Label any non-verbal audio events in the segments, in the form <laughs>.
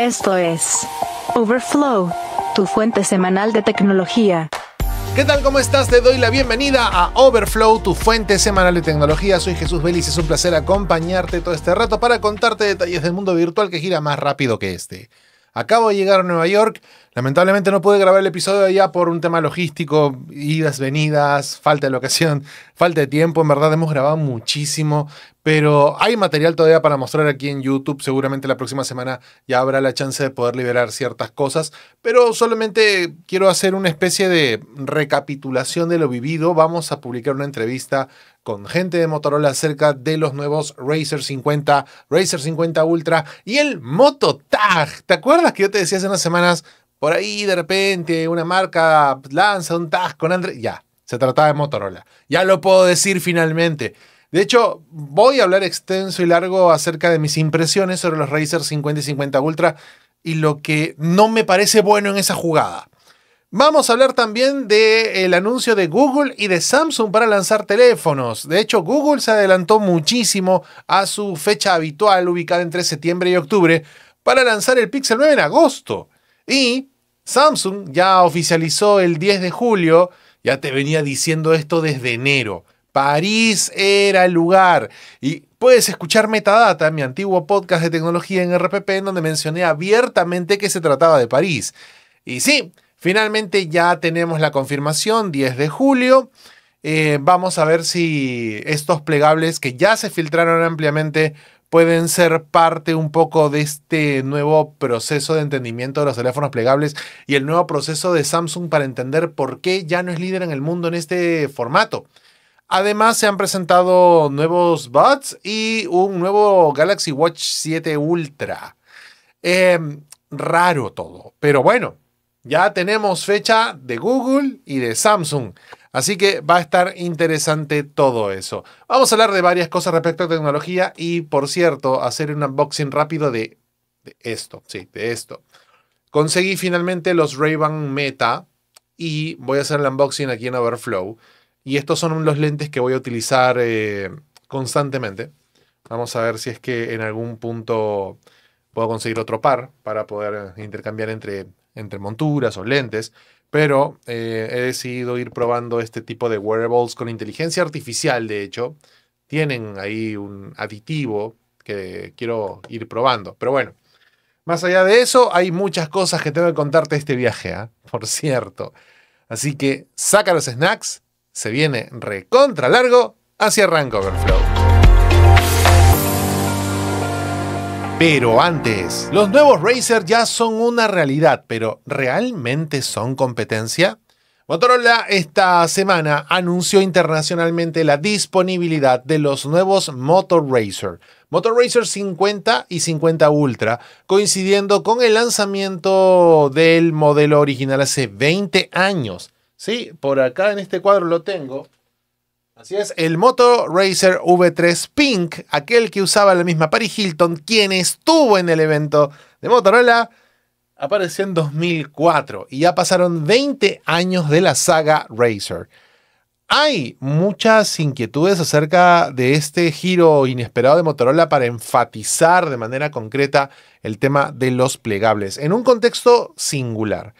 Esto es Overflow, tu fuente semanal de tecnología. ¿Qué tal? ¿Cómo estás? Te doy la bienvenida a Overflow, tu fuente semanal de tecnología. Soy Jesús Belis y es un placer acompañarte todo este rato para contarte detalles del mundo virtual que gira más rápido que este. Acabo de llegar a Nueva York, Lamentablemente no pude grabar el episodio ya allá por un tema logístico, idas, venidas, falta de locación, falta de tiempo. En verdad hemos grabado muchísimo, pero hay material todavía para mostrar aquí en YouTube. Seguramente la próxima semana ya habrá la chance de poder liberar ciertas cosas, pero solamente quiero hacer una especie de recapitulación de lo vivido. Vamos a publicar una entrevista con gente de Motorola acerca de los nuevos Razer 50, Razer 50 Ultra y el Moto Tag. ¿Te acuerdas que yo te decía hace unas semanas? Por ahí de repente una marca lanza un TAS con Android. Ya, se trataba de Motorola. Ya lo puedo decir finalmente. De hecho, voy a hablar extenso y largo acerca de mis impresiones sobre los Razer 50 y 50 Ultra y lo que no me parece bueno en esa jugada. Vamos a hablar también del anuncio de Google y de Samsung para lanzar teléfonos. De hecho, Google se adelantó muchísimo a su fecha habitual, ubicada entre septiembre y octubre, para lanzar el Pixel 9 en agosto. Y Samsung ya oficializó el 10 de julio, ya te venía diciendo esto desde enero. París era el lugar. Y puedes escuchar Metadata, mi antiguo podcast de tecnología en RPP, en donde mencioné abiertamente que se trataba de París. Y sí, finalmente ya tenemos la confirmación, 10 de julio. Eh, vamos a ver si estos plegables que ya se filtraron ampliamente pueden ser parte un poco de este nuevo proceso de entendimiento de los teléfonos plegables y el nuevo proceso de Samsung para entender por qué ya no es líder en el mundo en este formato. Además, se han presentado nuevos buds y un nuevo Galaxy Watch 7 Ultra. Em, raro todo, pero bueno, ya tenemos fecha de Google y de Samsung. Así que va a estar interesante todo eso. Vamos a hablar de varias cosas respecto a tecnología y, por cierto, hacer un unboxing rápido de, de esto. Sí, de esto. Conseguí finalmente los Ray-Ban Meta y voy a hacer el unboxing aquí en Overflow. Y estos son los lentes que voy a utilizar eh, constantemente. Vamos a ver si es que en algún punto puedo conseguir otro par para poder eh, intercambiar entre monturas o lentes. Pero eh, he decidido ir probando este tipo de wearables con inteligencia artificial, de hecho. Tienen ahí un aditivo que quiero ir probando. Pero bueno, más allá de eso, hay muchas cosas que tengo que contarte de este viaje, ¿ah? <laughs> por cierto. Así que saca los snacks, se viene recontra largo hacia Rankoverflow. Overflow. Pero antes, los nuevos Razer ya son una realidad, pero ¿realmente son competencia? Motorola esta semana anunció internacionalmente la disponibilidad de los nuevos Motor Racer, Motor Racer 50 y 50 Ultra, coincidiendo con el lanzamiento del modelo original hace 20 años. Sí, por acá en este cuadro lo tengo. Así es, el Moto Racer V3 Pink, aquel que usaba la misma Paris Hilton, quien estuvo en el evento de Motorola, apareció en 2004 y ya pasaron 20 años de la saga Racer. Hay muchas inquietudes acerca de este giro inesperado de Motorola para enfatizar de manera concreta el tema de los plegables, en un contexto singular.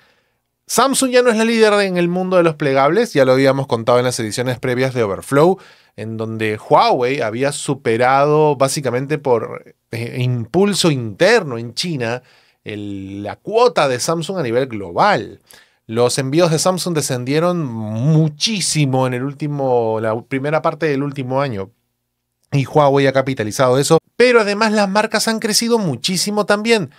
Samsung ya no es la líder en el mundo de los plegables, ya lo habíamos contado en las ediciones previas de Overflow, en donde Huawei había superado básicamente por eh, impulso interno en China la cuota de Samsung a nivel global. Los envíos de Samsung descendieron muchísimo en el último, la primera parte del último año. Y Huawei ha capitalizado eso. Pero además las marcas han crecido muchísimo también.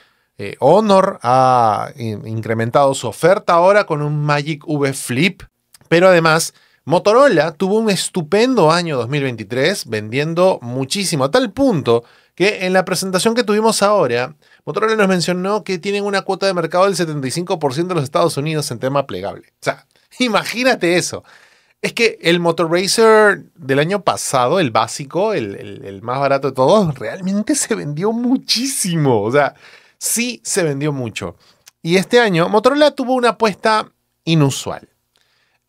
Eh, Honor ha incrementado su oferta ahora con un Magic V Flip, pero además Motorola tuvo un estupendo año 2023 vendiendo muchísimo, a tal punto que en la presentación que tuvimos ahora, Motorola nos mencionó que tienen una cuota de mercado del 75% de los Estados Unidos en tema plegable. O sea, <laughs> imagínate eso. Es que el Motor Racer del año pasado, el básico, el, el más barato de todos, realmente se vendió muchísimo. O sea, sí se vendió mucho. Y este año Motorola tuvo una apuesta inusual.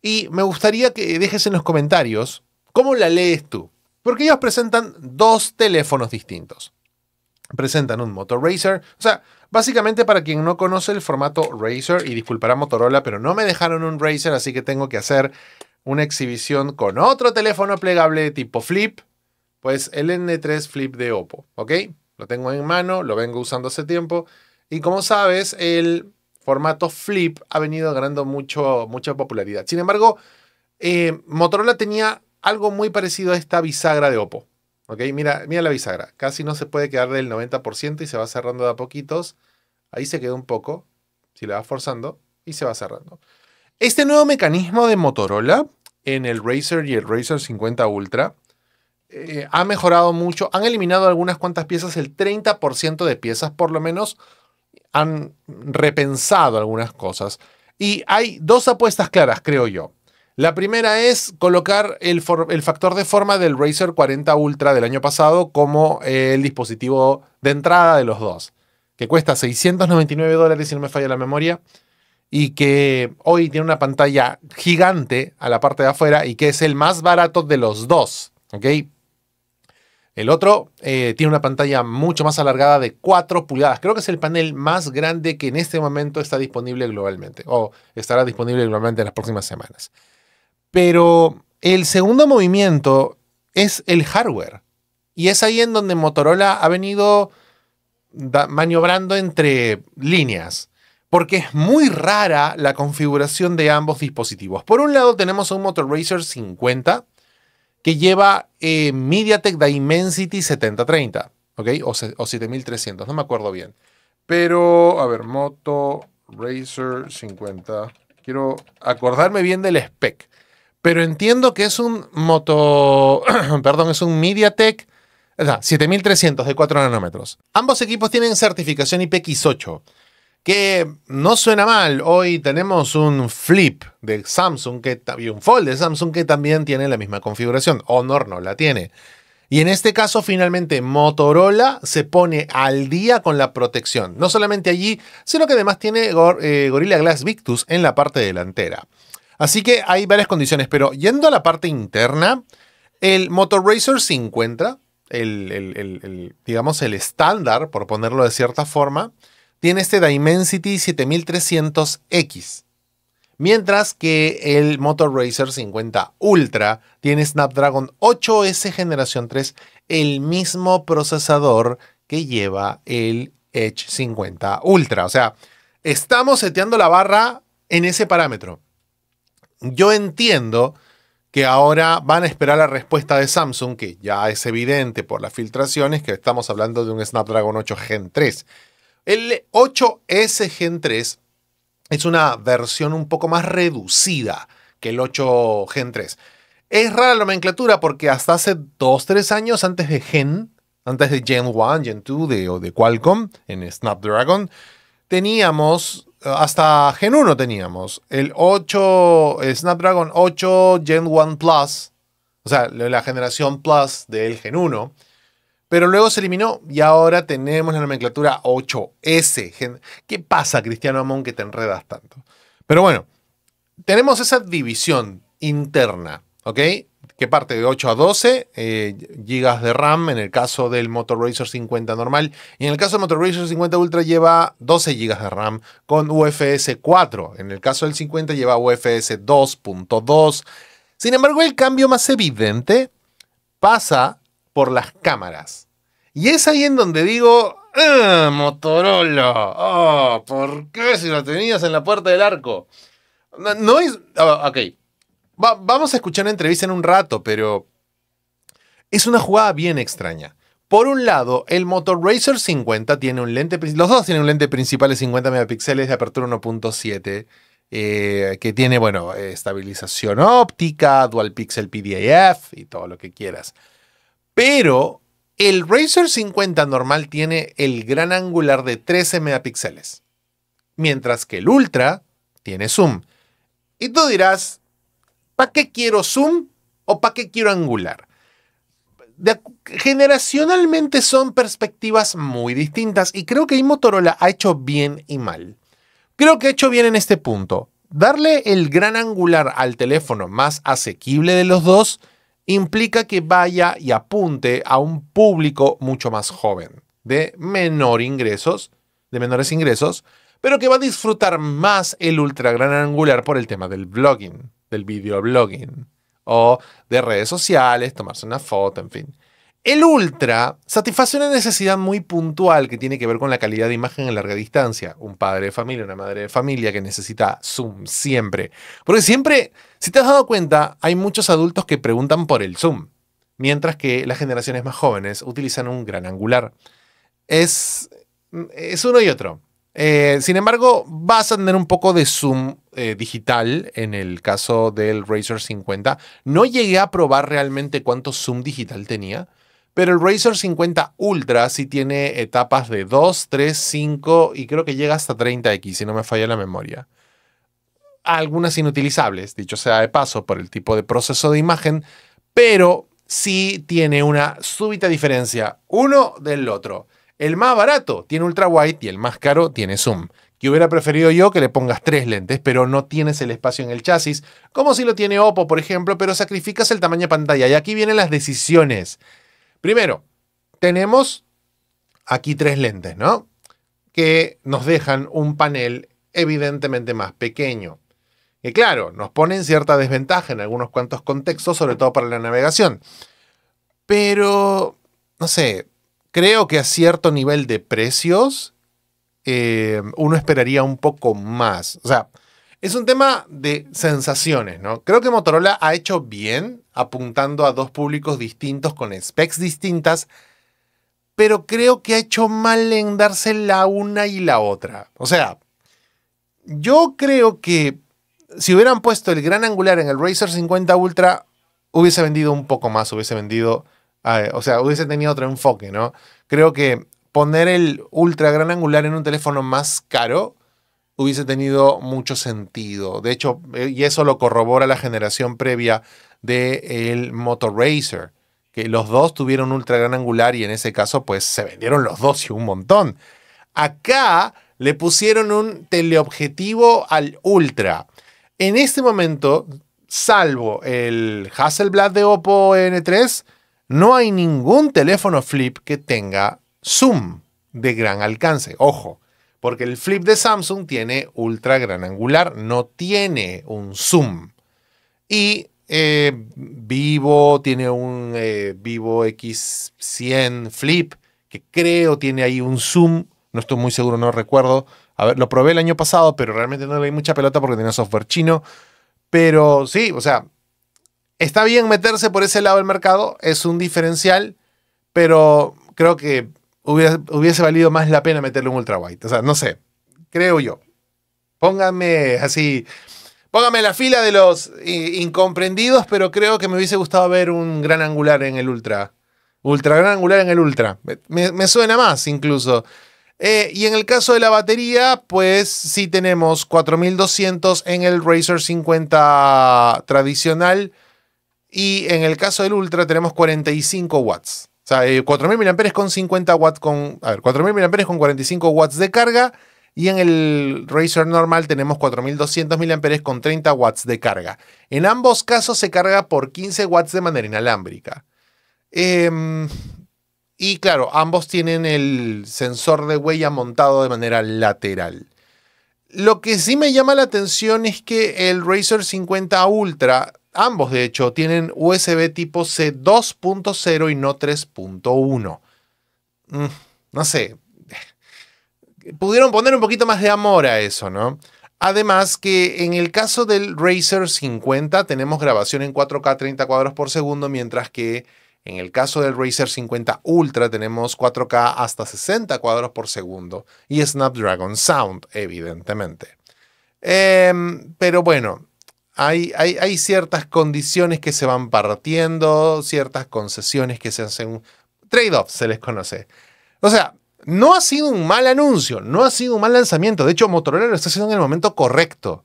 Y me gustaría que dejes en los comentarios cómo la lees tú. Porque ellos presentan dos teléfonos distintos. Presentan un Moto Racer. O sea, básicamente para quien no conoce el formato Racer, y disculpará Motorola, pero no me dejaron un Racer, así que tengo que hacer una exhibición con otro teléfono plegable tipo flip, pues el N3 Flip de Oppo, ¿ok? Lo tengo en mano, lo vengo usando hace tiempo. Y como sabes, el formato flip ha venido ganando mucho, mucha popularidad. Sin embargo, eh, Motorola tenía algo muy parecido a esta bisagra de Oppo. Mira, mira la bisagra. Casi no se puede quedar del 90% y se va cerrando de a poquitos. Ahí se queda un poco, si le vas forzando, y se va cerrando. Este nuevo mecanismo de Motorola en el Razer y el Razer 50 Ultra eh, ha mejorado mucho. Han eliminado algunas cuantas piezas, el 30% de piezas por lo menos han repensado algunas cosas. Y hay dos apuestas claras, creo yo. La primera es colocar el, el, factor de forma del Razer 40 Ultra del año pasado como eh, el dispositivo de entrada de los dos, que cuesta 699 dólares si no me falla la memoria, y que hoy tiene una pantalla gigante a la parte de afuera y que es el más barato de los dos, ¿ok? El otro eh, tiene una pantalla mucho más alargada de 4 pulgadas. Creo que es el panel más grande que en este momento está disponible globalmente o estará disponible globalmente en las próximas semanas. Pero el segundo movimiento es el hardware. Y es ahí en donde Motorola ha venido maniobrando entre líneas. Porque es muy rara la configuración de ambos dispositivos. Por un lado tenemos un Motor Racer 50, que lleva eh, MediaTek Dimensity 7030, ¿ok? O, o 7300, no me acuerdo bien. Pero, a ver, Moto Racer 50. Quiero acordarme bien del spec. Pero entiendo que es un Moto, <clears throat> perdón, es un MediaTek 7300 de 4 nanómetros. Ambos equipos tienen certificación IPX8 que no suena mal. Hoy tenemos un flip de Samsung que, y un fold de Samsung que también tiene la misma configuración. Honor no la tiene. Y en este caso, finalmente, Motorola se pone al día con la protección. No solamente allí, sino que además tiene eh, Gorilla Glass Victus en la parte delantera. Así que hay varias condiciones, pero yendo a la parte interna, el Motor Racer encuentra encuentra, el digamos el estándar, por ponerlo de cierta forma, tiene este Dimensity 7300X. Mientras que el Motor Racer 50 Ultra tiene Snapdragon 8S generación 3, el mismo procesador que lleva el Edge 50 Ultra. O sea, estamos seteando la barra en ese parámetro. Yo entiendo que ahora van a esperar la respuesta de Samsung, que ya es evidente por las filtraciones que estamos hablando de un Snapdragon 8 Gen 3. El 8S Gen 3 es una versión un poco más reducida que el 8 Gen 3. Es rara la nomenclatura porque hasta hace 2-3 años antes de Gen, antes de Gen 1, Gen 2 de, o de Qualcomm en Snapdragon, teníamos, eh, hasta Gen 1 teníamos, el 8, Snapdragon 8 Gen 1 Plus, o sea, la generación Plus del Gen 1, pero luego se eliminó y ahora tenemos la nomenclatura 8S. ¿Qué pasa, Cristiano Amón, que te enredas tanto? Pero bueno, tenemos esa división interna, ¿ok? Que parte de 8 a 12 eh, gigas de RAM en el caso del Motor Racer 50 normal. Y en el caso del Motor Racer 50 Ultra lleva 12 gigas de RAM con UFS 4. En el caso del 50 lleva UFS 2.2. Sin embargo, el cambio más evidente pasa por las cámaras. Y es ahí en donde digo, ah, Motorola! Ah, ¿Por qué si lo tenías en la puerta del arco? No, es... Ah, ok. vamos a escuchar una entrevista en un rato, pero es una jugada bien extraña. Por un lado, el Motor Racer 50 tiene un lente, los dos tienen un lente principal de 50 megapíxeles de apertura 1.7, eh, que tiene, bueno, estabilización óptica, dual pixel PDAF y todo lo que quieras. Pero el Razer 50 normal tiene el gran angular de 13 megapíxeles, mientras que el Ultra tiene zoom. Y tú dirás, ¿para qué quiero zoom o para qué quiero angular? generacionalmente son perspectivas muy distintas y creo que Motorola ha hecho bien y mal. Creo que ha hecho bien en este punto. Darle el gran angular al teléfono más asequible de los dos implica que vaya y apunte a un público mucho más joven, de menor ingresos, de menores ingresos, pero que va a disfrutar más el ultra gran angular por el tema del blogging, del videoblogging o de redes sociales, tomarse una foto, en fin. El ultra satisface una necesidad muy puntual que tiene que ver con la calidad de imagen en larga distancia. Un padre de familia, una madre de familia que necesita Zoom siempre. Porque siempre, si te has dado cuenta, hay muchos adultos que preguntan por el Zoom, mientras que las generaciones más jóvenes utilizan un gran angular. Es, uno y otro. Eh, sin embargo, vas a tener un poco de zoom eh, digital en el caso del Razer 50. No llegué a probar realmente cuánto zoom digital tenía, pero el Razer 50 Ultra sí tiene etapas de 2, 3, 5 y creo que llega hasta 30X, si no me falla la memoria. Algunas inutilizables, dicho sea de paso, por el tipo de proceso de imagen, pero sí tiene una súbita diferencia uno del otro. El más barato tiene ultra White y el más caro tiene zoom. Que hubiera preferido yo que le pongas tres lentes, pero no tienes el espacio en el chasis, como si lo tiene Oppo, por ejemplo, pero sacrificas el tamaño de pantalla. Y aquí vienen las decisiones Primero, tenemos aquí tres lentes, ¿no? Que nos dejan un panel evidentemente más pequeño. Y claro, nos ponen cierta desventaja en algunos cuantos contextos, sobre todo para la navegación. Pero, no sé, creo que a cierto nivel de precios eh, uno esperaría un poco más. O sea, es un tema de sensaciones, ¿no? Creo que Motorola ha hecho bien apuntando a dos públicos distintos con specs distintas, pero creo que ha hecho mal en darse la una y la otra. O sea, yo creo que si hubieran puesto el gran angular en el Razer 50 Ultra, hubiese vendido un poco más, hubiese vendido, eh, o sea, hubiese tenido otro enfoque, ¿no? Creo que poner el ultra gran angular en un teléfono más caro hubiese tenido mucho sentido. De hecho, eh, y eso lo corrobora la generación previa del de Motor Racer, que los dos tuvieron ultra gran angular y en ese caso pues se vendieron los dos y un montón. Acá le pusieron un teleobjetivo al ultra. En este momento, salvo el Hasselblad de Oppo N3, no hay ningún teléfono flip que tenga zoom de gran alcance. Ojo, porque el flip de Samsung tiene ultra gran angular, no tiene un zoom. Y eh, Vivo tiene un eh, Vivo X100 Flip, que creo tiene ahí un zoom. No estoy muy seguro, no recuerdo. A ver, lo probé el año pasado, pero realmente no le di mucha pelota porque tenía software chino. Pero sí, o sea, está bien meterse por ese lado del mercado, es un diferencial, pero creo que hubiese, valido más la pena meterle un ultra white O sea, no sé, creo yo. Pónganme así, pónganme la fila de los incomprendidos, pero creo que me hubiese gustado ver un gran angular en el ultra. Ultra gran angular en el ultra. Me, suena más incluso. Eh, y en el caso de la batería, pues sí tenemos 4200 en el Razer 50 tradicional. Y en el caso del Ultra tenemos 45 watts. O sea, 4.000 eh, mAh con 50 watts con... A ver, 4.000 mAh con 45 watts de carga y en el Razer normal tenemos 4200 mAh con 30 watts de carga. En ambos casos se carga por 15 watts de manera inalámbrica. Em, y claro, ambos tienen el sensor de huella montado de manera lateral. Lo que sí me llama la atención es que el Razer 50 Ultra ambos de hecho, tienen USB tipo C 2.0 y no 3.1. Mm, no sé. <laughs> Pudieron poner un poquito más de amor a eso, ¿no? Además que en el caso del Razer 50 tenemos grabación en 4K 30 cuadros por segundo, mientras que en el caso del Razer 50 Ultra tenemos 4K hasta 60 cuadros por segundo y Snapdragon Sound, evidentemente. Em, pero bueno, hay, ciertas condiciones que se van partiendo, ciertas concesiones que se hacen, trade-offs se les conoce. O sea, no ha sido un mal anuncio, no ha sido un mal lanzamiento. De hecho, Motorola lo está haciendo en el momento correcto.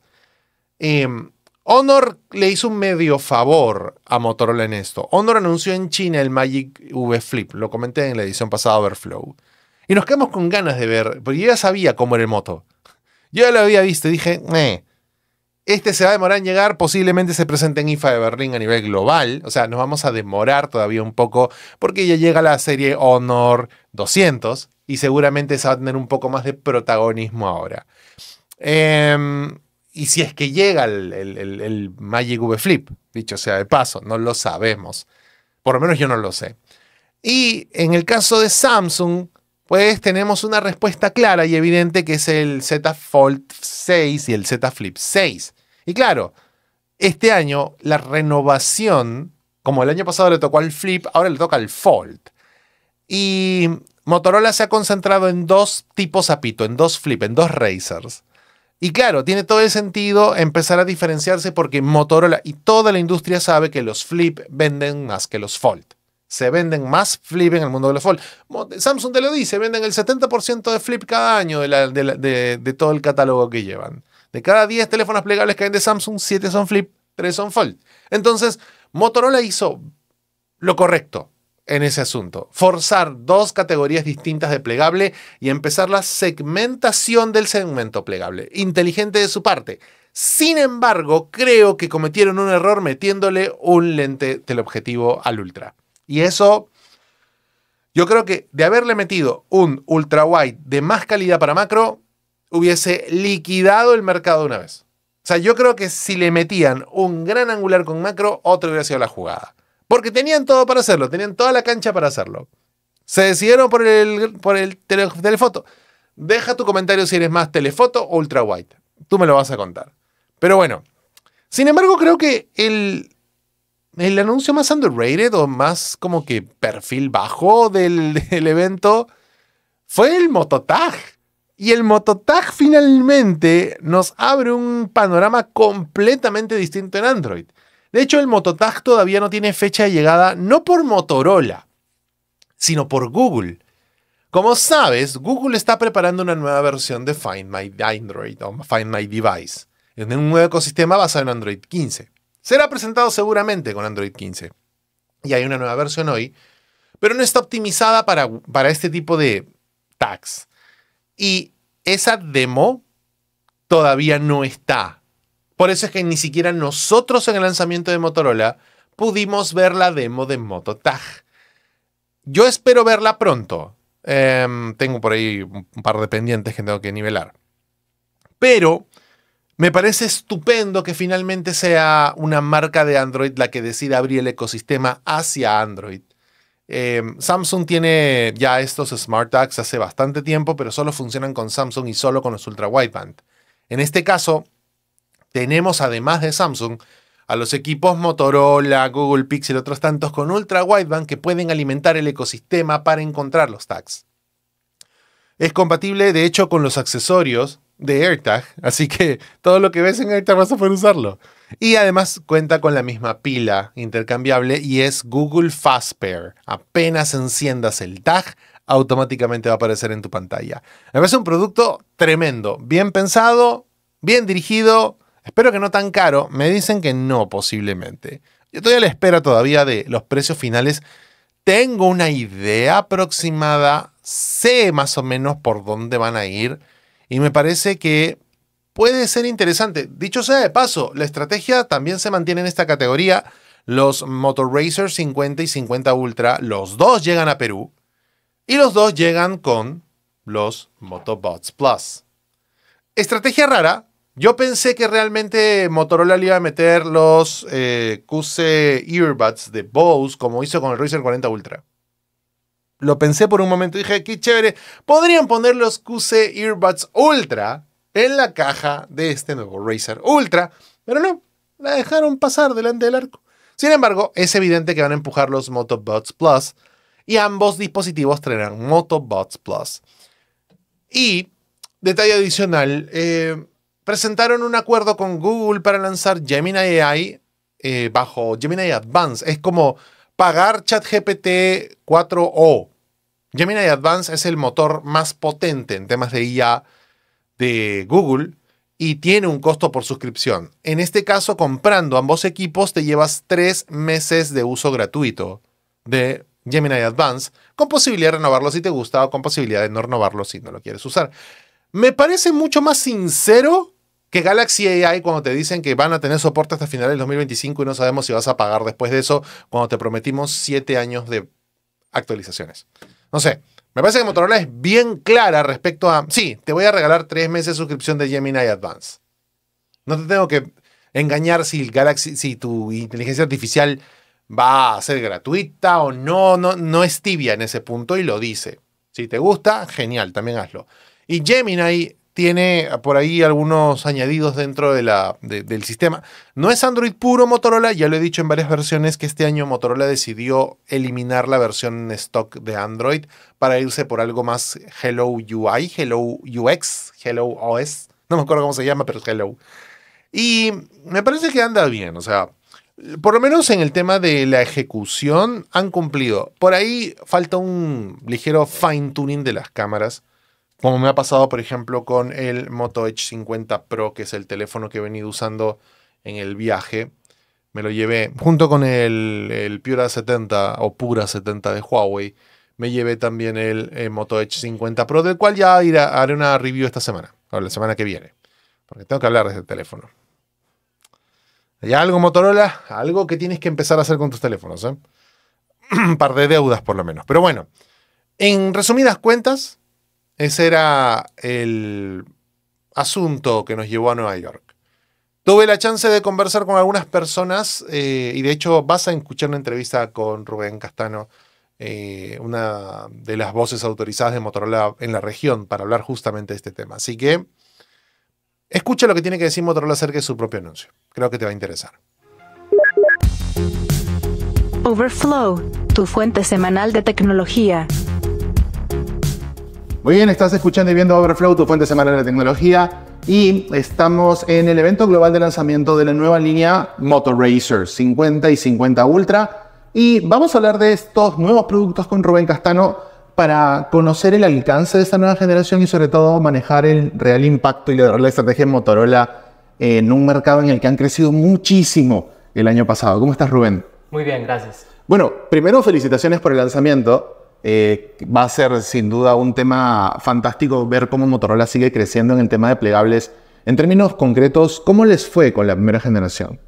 Em, Honor le hizo un medio favor a Motorola en esto. Honor anunció en China el Magic V Flip, lo comenté en la edición pasada Overflow. Y nos quedamos con ganas de ver, porque yo ya sabía cómo era el moto. Yo ya lo había visto y dije, eh, este se va a demorar en llegar, posiblemente se presente en IFA de Berlín a nivel global, o sea, nos vamos a demorar todavía un poco porque ya llega la serie Honor 200 y seguramente esa va a tener un poco más de protagonismo ahora. Em, y si es que llega el, Magic V Flip, dicho sea de paso, no lo sabemos. Por lo menos yo no lo sé. Y en el caso de Samsung, pues tenemos una respuesta clara y evidente que es el Z Fold 6 y el Z Flip 6. Y claro, este año la renovación, como el año pasado le tocó al Flip, ahora le toca al Fold. Y Motorola se ha concentrado en dos tipos apito, en dos Flip, en dos Razers. Y claro, tiene todo el sentido empezar a diferenciarse porque Motorola y toda la industria sabe que los Flip venden más que los Fold. Se venden más flip en el mundo de los fold. Samsung te lo dice, venden el 70% de flip cada año de todo el catálogo que llevan. De cada 10 teléfonos plegables que hay de Samsung, 7 son flip, 3 son fold. Entonces, Motorola hizo lo correcto en ese asunto. Forzar dos categorías distintas de plegable y empezar la segmentación del segmento plegable. Inteligente de su parte. Sin embargo, creo que cometieron un error metiéndole un lente teleobjetivo al ultra. Y eso, yo creo que de haberle metido un ultra wide de más calidad para macro, hubiese liquidado el mercado una vez. O sea, yo creo que si le metían un gran angular con macro, otro hubiera sido la jugada. Porque tenían todo para hacerlo, tenían toda la cancha para hacerlo. Se decidieron por el, por el telefoto. Deja tu comentario si eres más telefoto o ultra white. Tú me lo vas a contar. Pero bueno, sin embargo, creo que el, anuncio más underrated o más como que perfil bajo del, del evento fue el Mototag. Y el Mototag finalmente nos abre un panorama completamente distinto en Android. De hecho, el Mototag todavía no tiene fecha de llegada, no por Motorola, sino por Google. Como sabes, Google está preparando una nueva versión de Find My Android o Find My Device, en un nuevo ecosistema basado en Android 15. Será presentado seguramente con Android 15. Y hay una nueva versión hoy, pero no está optimizada para, para este tipo de tags. Y esa demo todavía no está. Por eso es que ni siquiera nosotros en el lanzamiento de Motorola pudimos ver la demo de MotoTag. Yo espero verla pronto. Em, tengo por ahí un par de pendientes que tengo que nivelar. Pero me parece estupendo que finalmente sea una marca de Android la que decida abrir el ecosistema hacia Android eh, Samsung tiene ya estos Smart Tags hace bastante tiempo, pero solo funcionan con Samsung y solo con los Ultra Wideband. En este caso, tenemos además de Samsung a los equipos Motorola, Google Pixel y otros tantos con Ultra Wideband que pueden alimentar el ecosistema para encontrar los tags. Es compatible, de hecho, con los accesorios de AirTag, así que todo lo que ves en AirTag vas a poder usarlo. Y además cuenta con la misma pila intercambiable y es Google Fastpair. Apenas enciendas el tag, automáticamente va a aparecer en tu pantalla. Me parece un producto tremendo, bien pensado, bien dirigido, espero que no tan caro. Me dicen que no posiblemente. Yo estoy a la espera todavía de los precios finales. Tengo una idea aproximada, sé más o menos por dónde van a ir y me parece que puede ser interesante. Dicho sea de paso, la estrategia también se mantiene en esta categoría. Los Motor Racer 50 y 50 Ultra, los dos llegan a Perú y los dos llegan con los Motobots Plus. Estrategia rara. Yo pensé que realmente Motorola le iba a meter los eh, QC Earbuds de Bose, como hizo con el Racer 40 Ultra. Lo pensé por un momento y dije, qué chévere. Podrían poner los QC Earbuds Ultra en la caja de este nuevo Razer Ultra, pero no, la dejaron pasar delante del arco. Sin embargo, es evidente que van a empujar los Motobots Plus y ambos dispositivos traerán Motobots Plus. Y, detalle adicional, eh, presentaron un acuerdo con Google para lanzar Gemini AI eh, bajo Gemini Advance. Es como pagar ChatGPT 4O. Gemini Advance es el motor más potente en temas de IA de Google y tiene un costo por suscripción. En este caso, comprando ambos equipos te llevas tres meses de uso gratuito de Gemini Advance, con posibilidad de renovarlo si te gusta o con posibilidad de no renovarlo si no lo quieres usar. Me parece mucho más sincero que Galaxy AI cuando te dicen que van a tener soporte hasta finales del 2025 y no sabemos si vas a pagar después de eso cuando te prometimos siete años de actualizaciones. No sé, me parece que Motorola es bien clara respecto a, sí, te voy a regalar tres meses de suscripción de Gemini Advance. No te tengo que engañar si el Galaxy, si tu inteligencia artificial va a ser gratuita o no, no, no es tibia en ese punto y lo dice. Si te gusta, genial, también hazlo. Y Gemini tiene por ahí algunos añadidos dentro del sistema. No es Android puro Motorola, ya lo he dicho en varias versiones que este año Motorola decidió eliminar la versión stock de Android para irse por algo más Hello UI, Hello UX, Hello OS, no me acuerdo cómo se llama, pero es Hello. Y me parece que anda bien, o sea, por lo menos en el tema de la ejecución han cumplido. Por ahí falta un ligero fine tuning de las cámaras como me ha pasado, por ejemplo, con el Moto Edge 50 Pro, que es el teléfono que he venido usando en el viaje. Me lo llevé junto con el, el Pura 70 o Pura 70 de Huawei. Me llevé también el, Moto Edge 50 Pro, del cual ya haré una review esta semana, o la semana que viene. Porque tengo que hablar de ese teléfono. ¿Hay algo, Motorola? Algo que tienes que empezar a hacer con tus teléfonos. ¿eh? <clears throat> Un par de deudas, por lo menos. Pero bueno, en resumidas cuentas, ese era el asunto que nos llevó a Nueva York. Tuve la chance de conversar con algunas personas eh, y de hecho vas a escuchar una entrevista con Rubén Castano, eh, una de las voces autorizadas de Motorola en la región para hablar justamente de este tema. Así que escucha lo que tiene que decir Motorola acerca de su propio anuncio. Creo que te va a interesar. Overflow, tu fuente semanal de tecnología. Muy bien, estás escuchando y viendo Overflow, tu fuente semanal de tecnología, y estamos en el evento global de lanzamiento de la nueva línea Motor Racer 50 y 50 Ultra. Y vamos a hablar de estos nuevos productos con Rubén Castano para conocer el alcance de esta nueva generación y sobre todo manejar el real impacto y la, la estrategia de Motorola en un mercado en el que han crecido muchísimo el año pasado. ¿Cómo estás, Rubén? Muy bien, gracias. Bueno, primero felicitaciones por el lanzamiento. Eh, va a ser sin duda un tema fantástico ver cómo Motorola sigue creciendo en el tema de plegables. En términos concretos, ¿cómo les fue con la primera generación?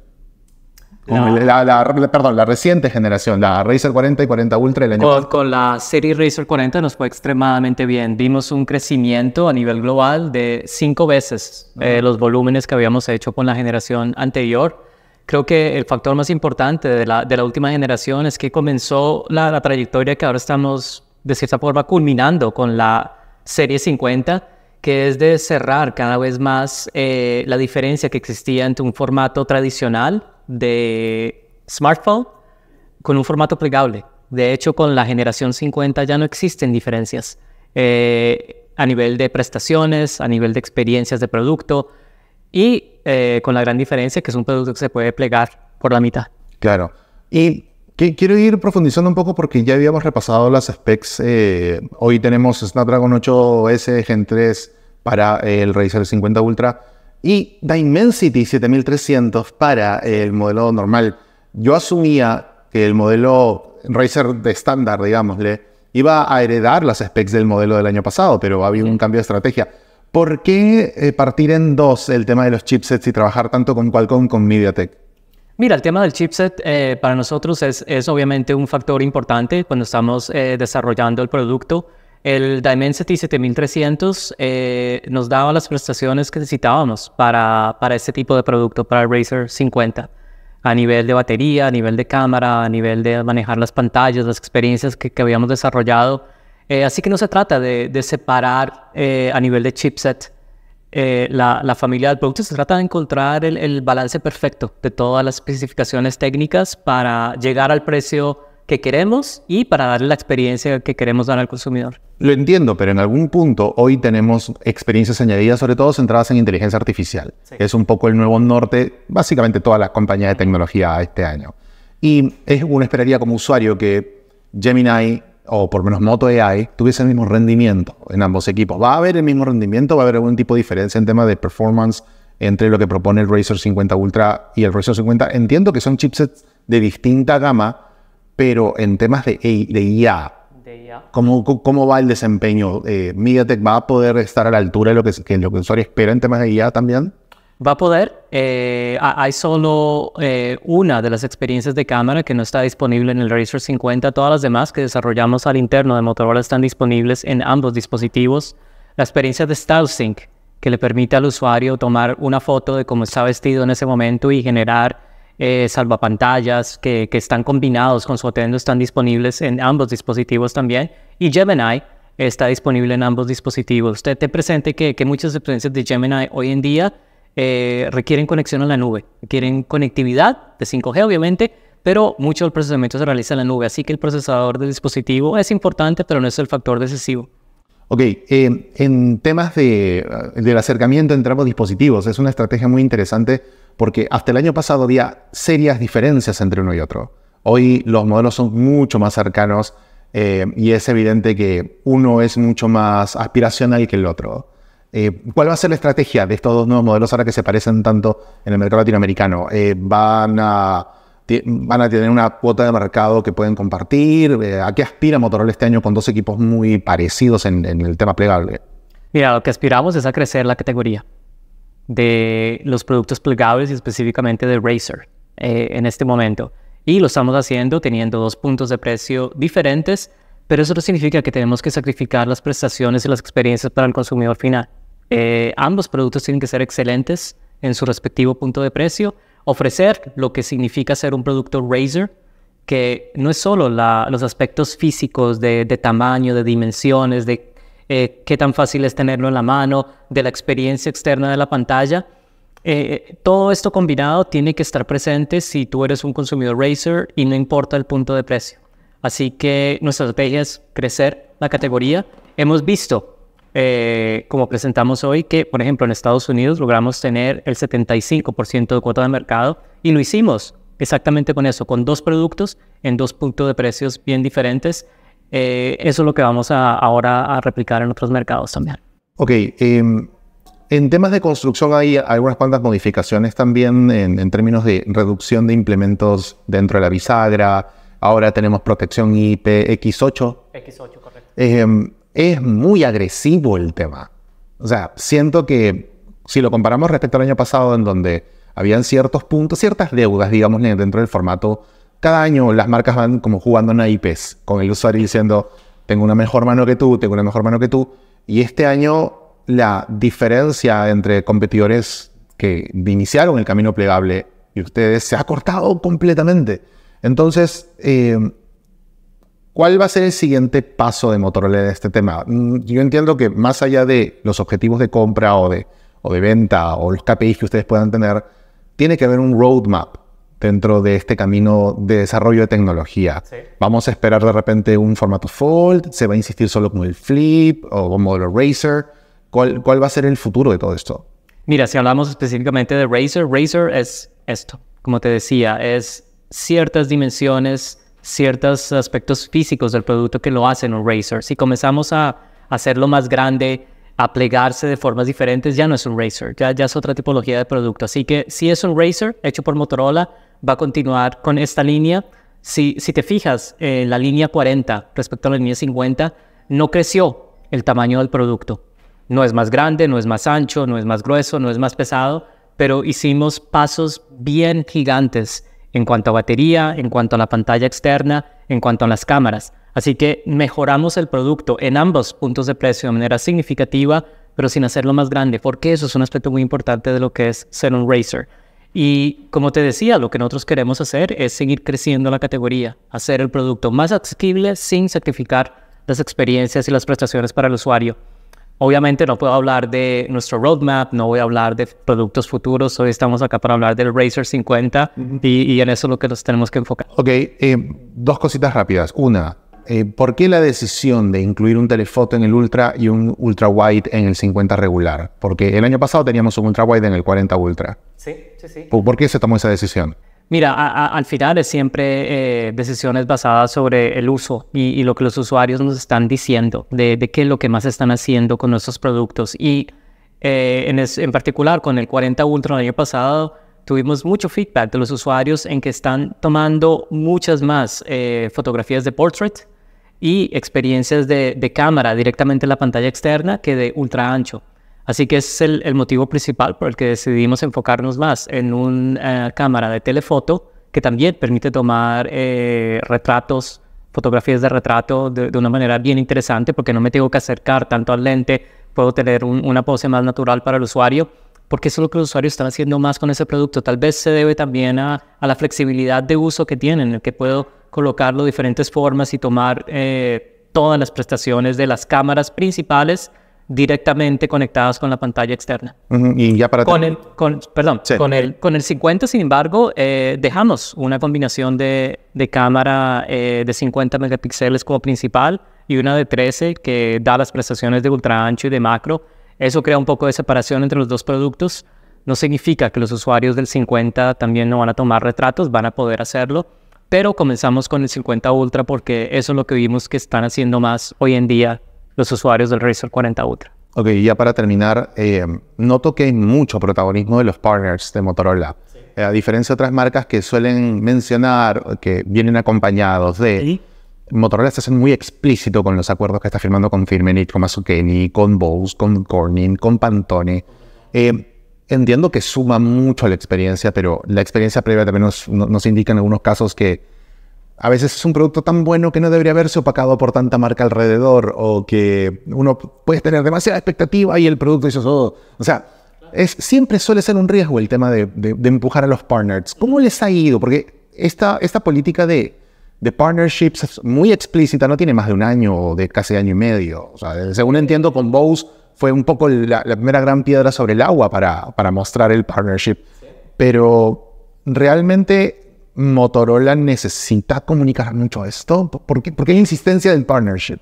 la, perdón, la reciente generación, la Razer 40 y 40 Ultra del año con, pasado. Con la serie Razer 40 nos fue extremadamente bien. Vimos un crecimiento a nivel global de cinco veces eh, los volúmenes que habíamos hecho con la generación anterior. Creo que el factor más importante de la, última generación es que comenzó la, trayectoria que ahora estamos, de cierta forma, culminando con la serie 50, que es de cerrar cada vez más eh, la diferencia que existía entre un formato tradicional de smartphone con un formato plegable. De hecho, con la generación 50 ya no existen diferencias eh, a nivel de prestaciones, a nivel de experiencias de producto y eh, con la gran diferencia que es un producto que se puede plegar por la mitad. Claro. Y quiero ir profundizando un poco porque ya habíamos repasado las specs. Eh, hoy tenemos Snapdragon 8S Gen 3 para el Razer 50 Ultra y Dimensity 7300 para el modelo normal. Yo asumía que el modelo Razer de estándar, digámosle, iba a heredar las specs del modelo del año pasado, pero había un cambio de estrategia. ¿Por qué eh, partir en dos el tema de los chipsets y trabajar tanto con Qualcomm con MediaTek? Mira, el tema del chipset eh, para nosotros es, obviamente un factor importante cuando estamos eh, desarrollando el producto. El Dimensity 7300 nos daba las prestaciones que necesitábamos para, para este tipo de producto, para el Razer 50, a nivel de batería, a nivel de cámara, a nivel de manejar las pantallas, las experiencias que, que habíamos desarrollado eh, así que no se trata de, separar eh, a nivel de chipset eh, la, familia del producto, se trata de encontrar el, balance perfecto de todas las especificaciones técnicas para llegar al precio que queremos y para darle la experiencia que queremos dar al consumidor. Lo entiendo, pero en algún punto hoy tenemos experiencias añadidas, sobre todo centradas en inteligencia artificial. Es un poco el nuevo norte, básicamente todas las compañías de tecnología este año. Y es una esperaría como usuario que Gemini o por menos Moto AI, tuviese el mismo rendimiento en ambos equipos. ¿Va a haber el mismo rendimiento? ¿Va a haber algún tipo de diferencia en tema de performance entre lo que propone el Razer 50 Ultra y el Razer 50? Entiendo que son chipsets de distinta gama, pero en temas de, de IA, ¿Cómo, ¿Cómo, va el desempeño? Eh, ¿MediaTek va a poder estar a la altura de lo que, lo que el usuario espera en temas de IA también? va a poder, eh, hay solo eh, una de las experiencias de cámara que no está disponible en el Razer 50, todas las demás que desarrollamos al interno de Motorola están disponibles en ambos dispositivos. La experiencia de StyleSync, que le permite al usuario tomar una foto de cómo está vestido en ese momento y generar eh, salvapantallas que, que, están combinados con su atendo, están disponibles en ambos dispositivos también. Y Gemini está disponible en ambos dispositivos. Usted te presente que, que muchas experiencias de Gemini hoy en día eh, requieren conexión a la nube, requieren conectividad de 5G obviamente, pero mucho del procesamiento se realiza en la nube, así que el procesador del dispositivo es importante, pero no es el factor decisivo. Ok, eh, en temas eh, del acercamiento entre ambos dispositivos, es una estrategia muy interesante porque hasta el año pasado había serias diferencias entre uno y otro. Hoy los modelos son mucho más cercanos y es evidente que uno es mucho más aspiracional que el otro. Eh, ¿Cuál va a ser la estrategia de estos dos nuevos modelos ahora que se parecen tanto en el mercado latinoamericano? Eh, ¿Van a van a tener una cuota de mercado que pueden compartir? Eh, ¿A qué aspira Motorola este año con dos equipos muy parecidos en, el tema plegable? Mira, lo que aspiramos es a crecer la categoría de los productos plegables y específicamente de Razer en este momento. Y lo estamos haciendo teniendo dos puntos de precio diferentes, pero eso no significa que tenemos que sacrificar las prestaciones y las experiencias para el consumidor final. Eh, ambos productos tienen que ser excelentes en su respectivo punto de precio. Ofrecer lo que significa ser un producto Razer, que no es solo los aspectos físicos de, tamaño, de dimensiones, de eh, qué tan fácil es tenerlo en la mano, de la experiencia externa de la pantalla. Eh, todo esto combinado tiene que estar presente si tú eres un consumidor Razer y no importa el punto de precio. Así que nuestra estrategia es crecer la categoría. Hemos visto eh, como presentamos hoy, que por ejemplo en Estados Unidos logramos tener el 75% de cuota de mercado y lo hicimos exactamente con eso, con dos productos en dos puntos de precios bien diferentes. Eh, eso es lo que vamos ahora a replicar en otros mercados también. Ok, em, en temas de construcción hay algunas cuantas modificaciones también en, términos de reducción de implementos dentro de la bisagra. Ahora tenemos protección IPX8. X8, correcto. Em, es muy agresivo el tema. O sea, siento que si lo comparamos respecto al año pasado, en donde habían ciertos puntos, ciertas deudas, digamos, dentro del formato, cada año las marcas van como jugando naipes con el usuario diciendo, tengo una mejor mano que tú, tengo una mejor mano que tú. Y este año la diferencia entre competidores que iniciaron el camino plegable y ustedes se ha cortado completamente. Entonces, eh, ¿Cuál va a ser el siguiente paso de Motorola en este tema? Mm, yo entiendo que más allá de los objetivos de compra o de, o de venta o los KPIs que ustedes puedan tener, tiene que haber un roadmap dentro de este camino de desarrollo de tecnología. Vamos a esperar de repente un formato fold, se va a insistir solo con el flip o con modelo Razer. ¿Cuál, ¿Cuál va a ser el futuro de todo esto? Mira, si hablamos específicamente de Razer, Razer es esto, como te decía, es ciertas dimensiones ciertos aspectos físicos del producto que lo hacen un racer. Si comenzamos a hacerlo más grande, a plegarse de formas diferentes, ya no es un racer, ya, es otra tipología de producto. Así que si es un racer hecho por Motorola, va a continuar con esta línea. Si, te fijas, eh, la línea 40 respecto a la línea 50 no creció el tamaño del producto. No es más grande, no es más ancho, no es más grueso, no es más pesado, pero hicimos pasos bien gigantes en cuanto a batería, en cuanto a la pantalla externa, en cuanto a las cámaras. Así que mejoramos el producto en ambos puntos de precio de manera significativa, pero sin hacerlo más grande, porque eso es un aspecto muy importante de lo que es ser un racer. Y como te decía, lo que nosotros queremos hacer es seguir creciendo la categoría, hacer el producto más accesible sin sacrificar las experiencias y las prestaciones para el usuario. Obviamente no puedo hablar de nuestro roadmap, no voy a hablar de productos futuros, hoy estamos acá para hablar del Razer 50 y, en eso es lo que nos tenemos que enfocar. Ok, eh, dos cositas rápidas. Una, eh, ¿por qué la decisión de incluir un telefoto en el ultra y un ultra wide en el 50 regular? Porque el año pasado teníamos un ultra White en el 40 ultra. Sí, sí, sí. ¿Por qué se tomó esa decisión? Mira, al final es siempre eh, decisiones basadas sobre el uso y, lo que los usuarios nos están diciendo de, qué es lo que más están haciendo con nuestros productos. Y eh, en, particular con el 40 Ultra el año pasado, tuvimos mucho feedback de los usuarios en que están tomando muchas más eh, fotografías de portrait y experiencias de, de cámara directamente en la pantalla externa que de ultra ancho. Así que es el, motivo principal por el que decidimos enfocarnos más en una eh, cámara de telefoto que también permite tomar eh, retratos, fotografías de retrato de, una manera bien interesante porque no me tengo que acercar tanto al lente, puedo tener una pose más natural para el usuario porque eso es lo que los usuarios están haciendo más con ese producto. Tal vez se debe también a, la flexibilidad de uso que tienen, en el que puedo colocarlo de diferentes formas y tomar eh, todas las prestaciones de las cámaras principales directamente conectadas con la pantalla externa. Y ya para con el, con, perdón, con el con el 50, sin embargo, eh, dejamos una combinación de, de cámara eh, de 50 megapíxeles como principal y una de 13 que da las prestaciones de ultra ancho y de macro. Eso crea un poco de separación entre los dos productos. No significa que los usuarios del 50 también no van a tomar retratos, van a poder hacerlo pero comenzamos con el 50 Ultra porque eso es lo que vimos que están haciendo más hoy en día los usuarios del Razer 40 Ultra. Ok, ya para terminar, eh, noto que hay mucho protagonismo de los partners de Motorola. Eh, a diferencia de otras marcas que suelen mencionar que vienen acompañados de... Motorola se siendo muy explícito con los acuerdos que está firmando con Firmenich, con Mazzucchini, con Bose, con Corning, con Pantone. Eh, entiendo que suma mucho a la experiencia, pero la experiencia previa también nos indica en algunos casos que a veces es un producto tan bueno que no debería haberse opacado por tanta marca alrededor o que uno puede tener demasiada expectativa y el producto hizo oh". todo. O sea, es, siempre suele ser un riesgo el tema de, de, empujar a los partners. ¿Cómo les ha ido? Porque esta, esta política de, de partnerships es muy explícita, no tiene más de un año o de casi año y medio. O sea, según entiendo, con Bose fue un poco la, la primera gran piedra sobre el agua para, para mostrar el partnership. Pero realmente Motorola necesita comunicar mucho esto? ¿Por qué, hay insistencia del partnership?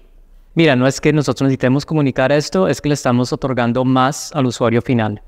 Mira, no es que nosotros necesitemos comunicar esto, es que le estamos otorgando más al usuario final.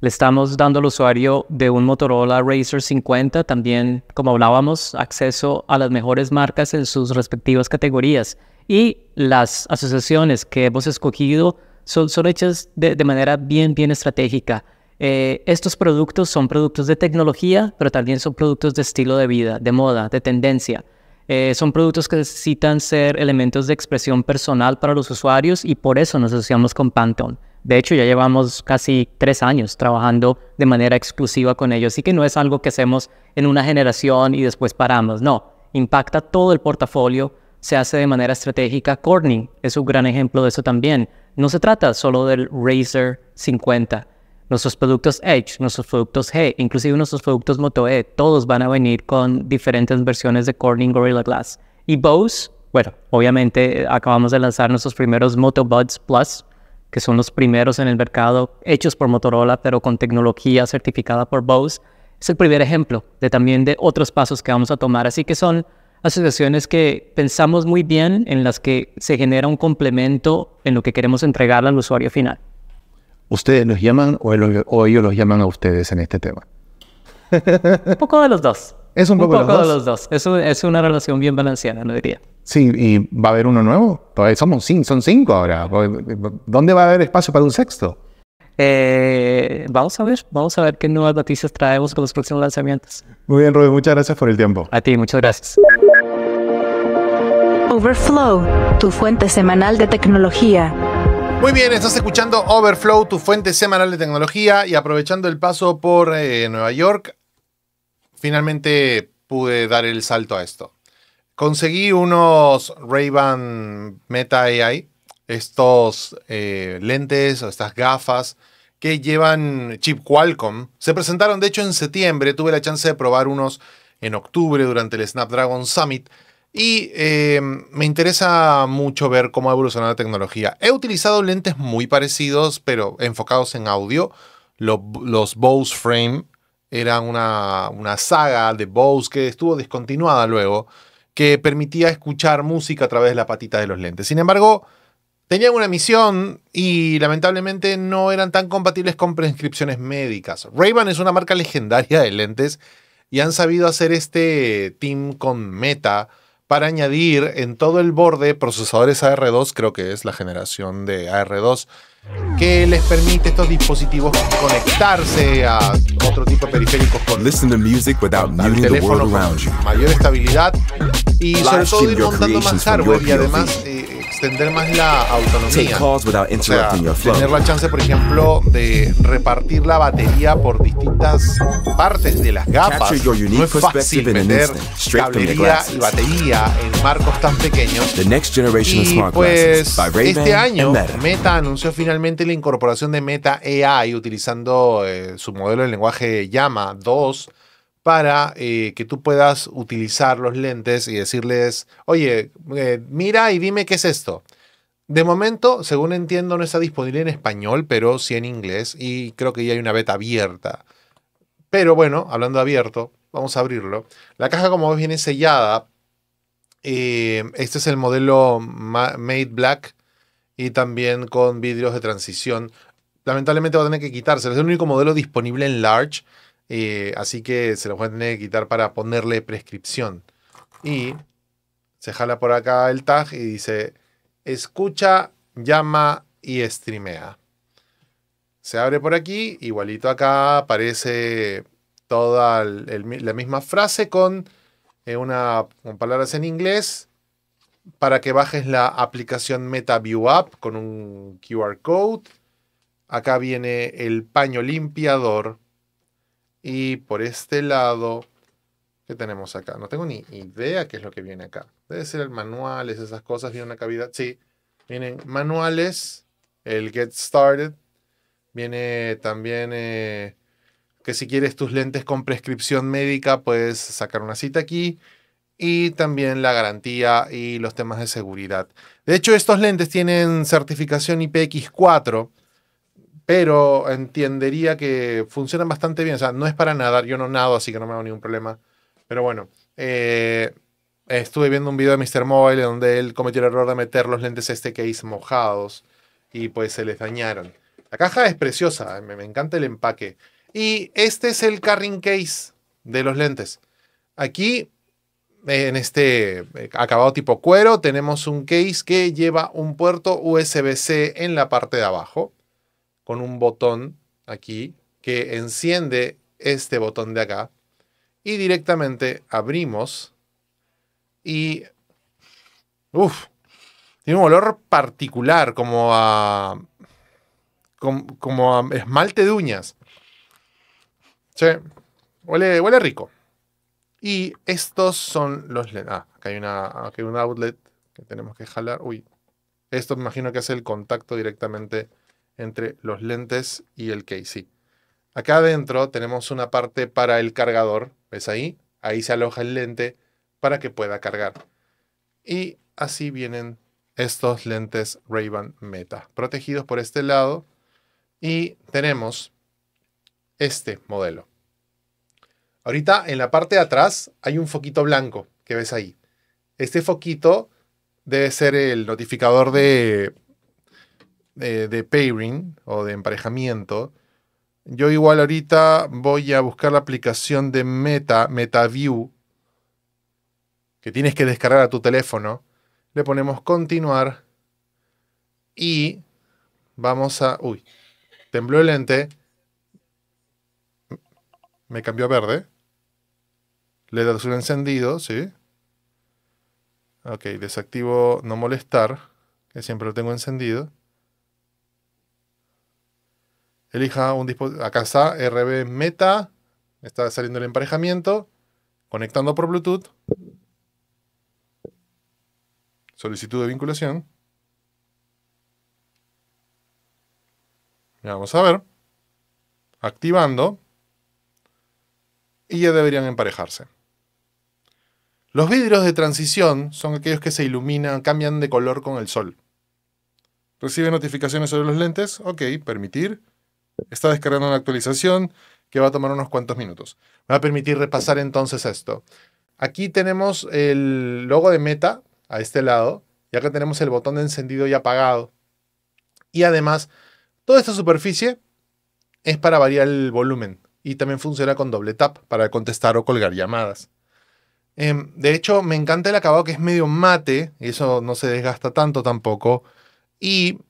Le estamos dando al usuario de un Motorola Racer 50 también, como hablábamos, acceso a las mejores marcas en sus respectivas categorías. Y las asociaciones que hemos escogido son, hechas de manera bien, bien estratégica eh, estos productos son productos de tecnología, pero también son productos de estilo de vida, de moda, de tendencia. Eh, son productos que necesitan ser elementos de expresión personal para los usuarios y por eso nos asociamos con Pantone. De hecho, ya llevamos casi tres años trabajando de manera exclusiva con ellos, así que no es algo que hacemos en una generación y después paramos, no. Impacta todo el portafolio, se hace de manera estratégica. Corning es un gran ejemplo de eso también. No se trata solo del Razer 50, Nuestros productos Edge, nuestros productos G, inclusive nuestros productos Moto E, todos van a venir con diferentes versiones de Corning Gorilla Glass. Y Bose, bueno, obviamente eh, acabamos de lanzar nuestros primeros Moto Buds Plus, que son los primeros en el mercado hechos por Motorola, pero con tecnología certificada por Bose. Es el primer ejemplo de también de otros pasos que vamos a tomar. Así que son asociaciones que pensamos muy bien, en las que se genera un complemento en lo que queremos entregarle al usuario final. ¿Ustedes los llaman o, ellos los llaman a ustedes en este tema? un poco de los dos. Es un poco, de, los dos. Es, una relación bien balanceada, no diría. Sí, ¿y va a haber uno nuevo? Somos cinco, son cinco ahora. ¿Dónde va a haber espacio para un sexto? Eh, vamos a ver, vamos a ver qué nuevas noticias traemos con los próximos lanzamientos. Muy bien, Rubén, muchas gracias por el tiempo. A ti, muchas gracias. Overflow, tu fuente semanal de tecnología. Muy bien, estás escuchando Overflow, tu fuente semanal de tecnología y aprovechando el paso por eh, Nueva York, finalmente pude dar el salto a esto. Conseguí unos Ray-Ban Meta AI, estos eh, lentes o estas gafas que llevan chip Qualcomm. Se presentaron, de hecho, en septiembre. Tuve la chance de probar unos en octubre durante el Snapdragon Summit. Y em, me interesa mucho ver cómo ha evolucionado la tecnología. He utilizado lentes muy parecidos, pero enfocados en audio. Los, Bose Frame eran una, una saga de Bose que estuvo descontinuada luego, que permitía escuchar música a través de la patita de los lentes. Sin embargo, tenían una misión y lamentablemente no eran tan compatibles con prescripciones médicas. Ray-Ban es una marca legendaria de lentes y han sabido hacer este team con Meta para añadir en todo el borde procesadores AR2, creo que es la generación de AR2, que les permite estos dispositivos conectarse a otro tipo de periféricos con mayor estabilidad y sobre todo ir montando más hardware y además eh, extender más la autonomía. O sea, tener la chance, por ejemplo, de repartir la batería por distintas partes de las gafas. No es fácil meter cablería y batería en marcos tan pequeños. Y pues este año Meta anunció finalmente la incorporación de Meta AI utilizando eh, su modelo de lenguaje Llama 2 para eh, que tú puedas utilizar los lentes y decirles, oye, eh, mira y dime qué es esto. De momento, según entiendo, no está disponible en español, pero sí en inglés y creo que ya hay una beta abierta. Pero bueno, hablando abierto, vamos a abrirlo. La caja, como ves, viene sellada. este es el modelo Made Black y también con vidrios de transición. Lamentablemente va a tener que quitarse. Es el único modelo disponible en large, eh, así que se los voy a tener que quitar para ponerle prescripción. Y se jala por acá el tag y dice, escucha, llama y streamea. Se abre por aquí, igualito acá aparece toda la misma frase con, eh, con palabras en inglés para que bajes la aplicación MetaView App con un QR code. Acá viene el paño limpiador. Y por este lado, ¿qué tenemos acá? No tengo ni idea qué es lo que viene acá. Debe ser el manuales, esas cosas. Viene una cavidad. Sí, vienen manuales, el Get Started. Viene también eh, que si quieres tus lentes con prescripción médica, puedes sacar una cita aquí y también la garantía y los temas de seguridad. De hecho, estos lentes tienen certificación IPX4, pero entendería que funcionan bastante bien. O sea, no es para nadar, yo no nado, así que no me hago ningún problema. Pero bueno, eh, estuve viendo un video de Mr. Mobile donde él cometió el error de meter los lentes este case mojados y pues se les dañaron. La caja es preciosa, eh, me, me encanta el empaque. Y este es el carrying case de los lentes. Aquí en este eh, acabado tipo cuero tenemos un case que lleva un puerto USB-C en la parte de abajo con un botón aquí que enciende este botón de acá y directamente abrimos y uff tiene un olor particular como a como, a esmalte de uñas. huele, huele rico. Y estos son los lentes. Ah, acá hay, una, un outlet que tenemos que jalar. Uy, esto me imagino que hace el contacto directamente entre los lentes y el KC. Acá adentro tenemos una parte para el cargador. ¿Ves ahí? Ahí se aloja el lente para que pueda cargar. Y así vienen estos lentes ray Meta, protegidos por este lado. Y tenemos este modelo. Ahorita en la parte de atrás hay un foquito blanco que ves ahí. Este foquito debe ser el notificador de, de, pairing o de emparejamiento. Yo igual ahorita voy a buscar la aplicación de Meta, MetaView, que tienes que descargar a tu teléfono. Le ponemos continuar y vamos a... Uy, tembló el lente. Me cambió a verde. Le das un encendido, ¿sí? Ok, desactivo no molestar, que siempre lo tengo encendido. Elija un dispositivo. Acá está RB Meta. Está saliendo el emparejamiento. Conectando por Bluetooth. Solicitud de vinculación. vamos a ver. Activando. Y ya deberían emparejarse. Los vidrios de transición son aquellos que se iluminan, cambian de color con el sol. Recibe notificaciones sobre los lentes, ok, permitir. Está descargando una actualización que va a tomar unos cuantos minutos. Me va a permitir repasar entonces esto. Aquí tenemos el logo de meta a este lado y acá tenemos el botón de encendido y apagado. Y además, toda esta superficie es para variar el volumen y también funciona con doble tap para contestar o colgar llamadas. Em, de hecho, me encanta el acabado que es medio mate, y eso no se desgasta tanto tampoco. Y,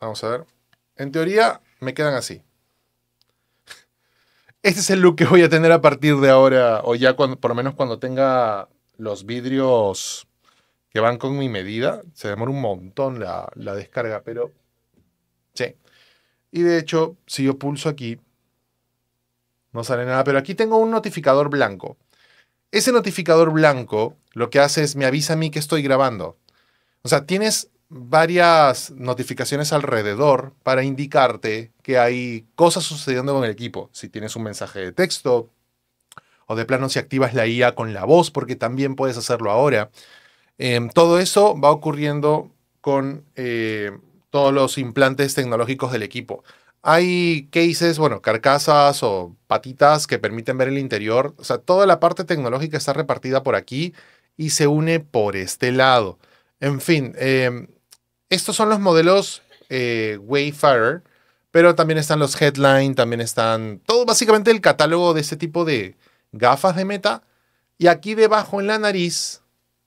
vamos a ver, en teoría me quedan así. <laughs> Este es el look que voy a tener a partir de ahora, o ya por lo menos cuando tenga los vidrios que van con mi medida. Se demora un montón la, la descarga, pero sí. Y de hecho, si yo pulso aquí, no sale nada, pero aquí tengo un notificador blanco. Ese notificador blanco lo que hace es me avisa a mí que estoy grabando. O sea, tienes varias notificaciones alrededor para indicarte que hay cosas sucediendo con el equipo. Si tienes un mensaje de texto o de plano si activas la IA con la voz, porque también puedes hacerlo ahora. Em, todo eso va ocurriendo con eh, todos los implantes tecnológicos del equipo. Hay cases, bueno, carcasas o patitas que permiten ver el interior. O sea, toda la parte tecnológica está repartida por aquí y se une por este lado. En fin, em, estos son los modelos eh, Wayfarer, pero también están los Headline, también están todo básicamente el catálogo de este tipo de gafas de meta. Y aquí debajo en la nariz,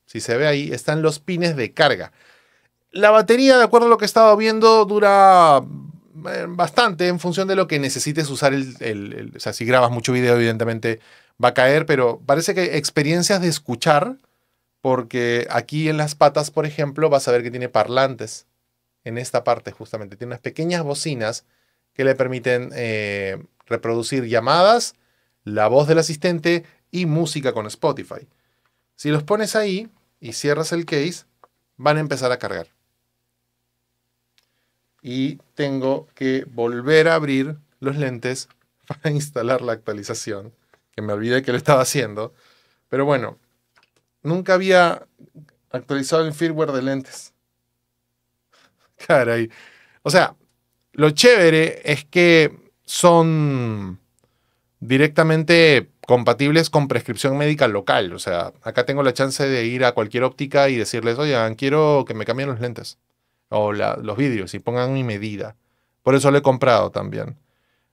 si se ve ahí, están los pines de carga. La batería, de acuerdo a lo que estaba viendo, dura eh, bastante en función de lo que necesites usar el, O sea, si grabas mucho video, evidentemente va a caer, pero parece que experiencias de escuchar, porque aquí en las patas, por ejemplo, vas a ver que tiene parlantes en esta parte justamente. Tiene unas pequeñas bocinas que le permiten eh, reproducir llamadas, la voz del asistente y música con Spotify. Si los pones ahí y cierras el case, van a empezar a cargar y tengo que volver a abrir los lentes <laughs> para instalar la actualización, que me olvidé que lo estaba haciendo. Pero bueno, nunca había actualizado el firmware de lentes. <laughs> Caray. O sea, lo chévere es que son directamente compatibles con prescripción médica local. O sea, acá tengo la chance de ir a cualquier óptica y decirles, oigan, quiero que me cambien los lentes o los vidrios y pongan mi medida. Por eso lo he comprado también.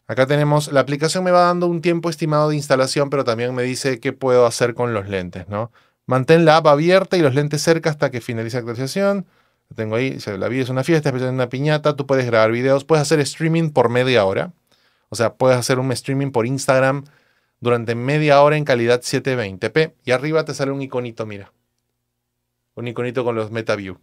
Acá tenemos, la aplicación me va dando un tiempo estimado de instalación, pero también me dice qué puedo hacer con los lentes, ¿no? Mantén la app abierta y los lentes cerca hasta que finalice la actualización. Lo tengo ahí, la vida es una fiesta, es una piñata, tú puedes grabar videos, puedes hacer streaming por media hora. O sea, puedes hacer un streaming por Instagram durante media hora en calidad 720p y arriba te sale un iconito, mira. Un iconito con los MetaView.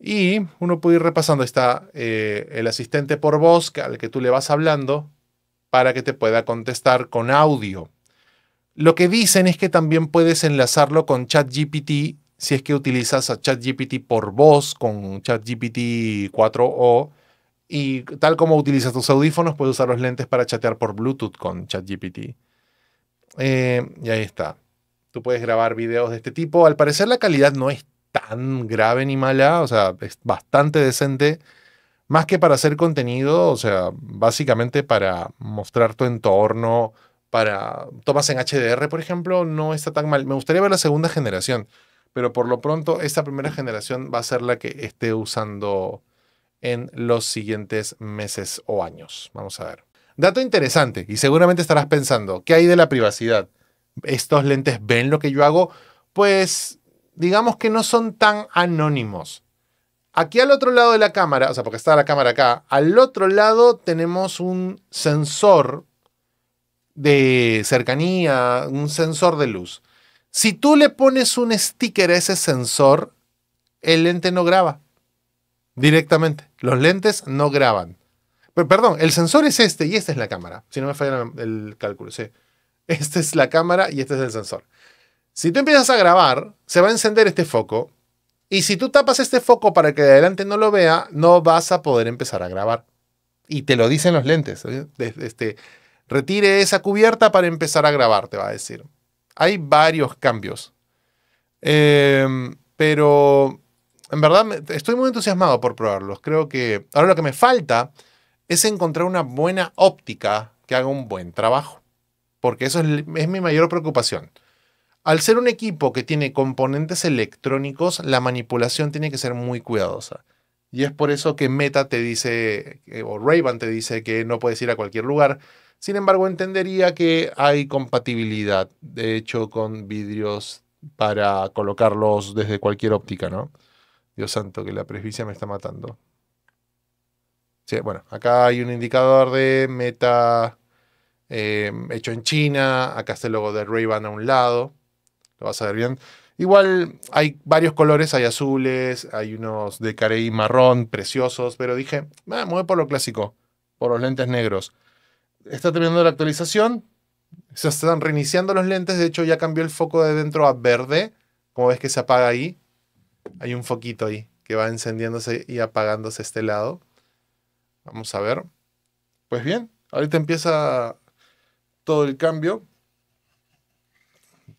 Y uno puede ir repasando, está eh, el asistente por voz al que tú le vas hablando para que te pueda contestar con audio. Lo que dicen es que también puedes enlazarlo con ChatGPT si es que utilizas a ChatGPT por voz con ChatGPT 4o y tal como utilizas tus audífonos puedes usar los lentes para chatear por Bluetooth con ChatGPT. Eh, y ahí está. Tú puedes grabar videos de este tipo. Al parecer la calidad no es tan grave ni mala, o sea, es bastante decente. Más que para hacer contenido, o sea, básicamente para mostrar tu entorno, para tomas en HDR, por ejemplo, no está tan mal. Me gustaría ver la segunda generación, pero por lo pronto esta primera generación va a ser la que esté usando en los siguientes meses o años. Vamos a ver. Dato interesante, y seguramente estarás pensando, ¿qué hay de la privacidad? ¿Estos lentes ven lo que yo hago? Pues digamos que no son tan anónimos. Aquí al otro lado de la cámara, o sea, porque está la cámara acá, al otro lado tenemos un sensor de cercanía, un sensor de luz. Si tú le pones un sticker a ese sensor, el lente no graba directamente. Los lentes no graban. Pero, perdón, el sensor es este y esta es la cámara. Si no me falla el cálculo, sí. Esta es la cámara y este es el sensor. Si tú empiezas a grabar, se va a encender este foco. Y si tú tapas este foco para que adelante no lo vea, no vas a poder empezar a grabar. Y te lo dicen los lentes. Este, retire esa cubierta para empezar a grabar, te va a decir. Hay varios cambios. Em, pero en verdad estoy muy entusiasmado por probarlos. Creo que ahora lo que me falta es encontrar una buena óptica que haga un buen trabajo. Porque eso es mi mayor preocupación. Al ser un equipo que tiene componentes electrónicos, la manipulación tiene que ser muy cuidadosa. Y es por eso que Meta te dice, eh, o Raven te dice que no puedes ir a cualquier lugar. Sin embargo, entendería que hay compatibilidad, de hecho, con vidrios para colocarlos desde cualquier óptica, ¿no? Dios santo, que la presbicia me está matando. Sí, bueno, acá hay un indicador de Meta eh, hecho en China, acá está el logo de ray a un lado lo vas a ver bien. Igual hay varios colores, hay azules, hay unos de carey marrón preciosos, pero dije, vamos ah, me por lo clásico, por los lentes negros. Está terminando la actualización, se están reiniciando los lentes, de hecho ya cambió el foco de dentro a verde, como ves que se apaga ahí, hay un foquito ahí que va encendiéndose y apagándose este lado. Vamos a ver. Pues bien, ahorita empieza todo el cambio.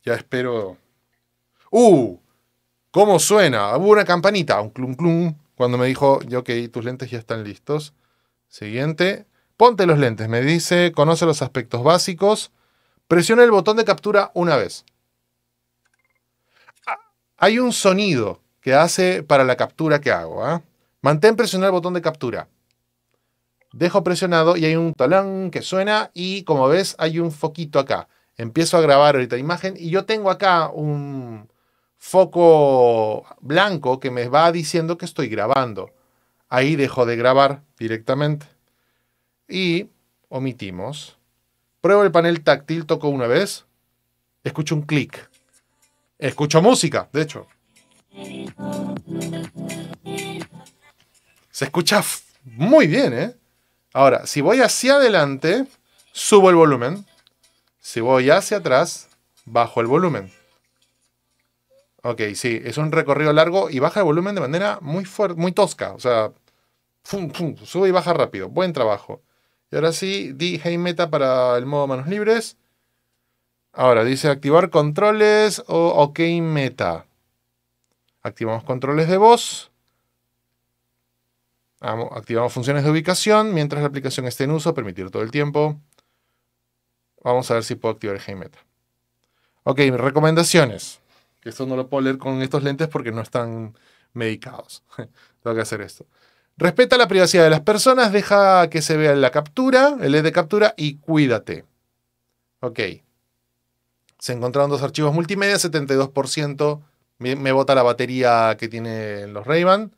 Ya espero. ¡Uh! ¿Cómo suena? Hubo una campanita, un clum clum, cuando me dijo, yo que tus lentes ya están listos. Siguiente. Ponte los lentes, me dice, conoce los aspectos básicos. Presiona el botón de captura una vez. Ah, hay un sonido que hace para la captura que hago. ¿ah? Mantén presionado el botón de captura. Dejo presionado y hay un talán que suena y como ves hay un foquito acá empiezo a grabar ahorita imagen y yo tengo acá un foco blanco que me va diciendo que estoy grabando. Ahí dejo de grabar directamente. Y omitimos. Pruebo el panel táctil, toco una vez. Escucho un clic. Escucho música, de hecho. Se escucha muy bien, ¿eh? Ahora, si voy hacia adelante, subo el volumen. Si voy hacia atrás, bajo el volumen. Ok, sí, es un recorrido largo y baja el volumen de manera muy fuerte, muy tosca. O sea, sube y baja rápido. Buen trabajo. Y ahora sí, di hey meta para el modo manos libres. Ahora dice activar controles o ok meta. Activamos controles de voz. Activamos funciones de ubicación mientras la aplicación esté en uso, permitir todo el tiempo. Vamos a ver si puedo activar el g Ok, mis recomendaciones. Que esto no lo puedo leer con estos lentes porque no están medicados. <laughs> Tengo que hacer esto. Respeta la privacidad de las personas, deja que se vea la captura, el LED de captura y cuídate. Ok. Se encontraron dos archivos multimedia, 72% me, me bota la batería que tienen los Rayban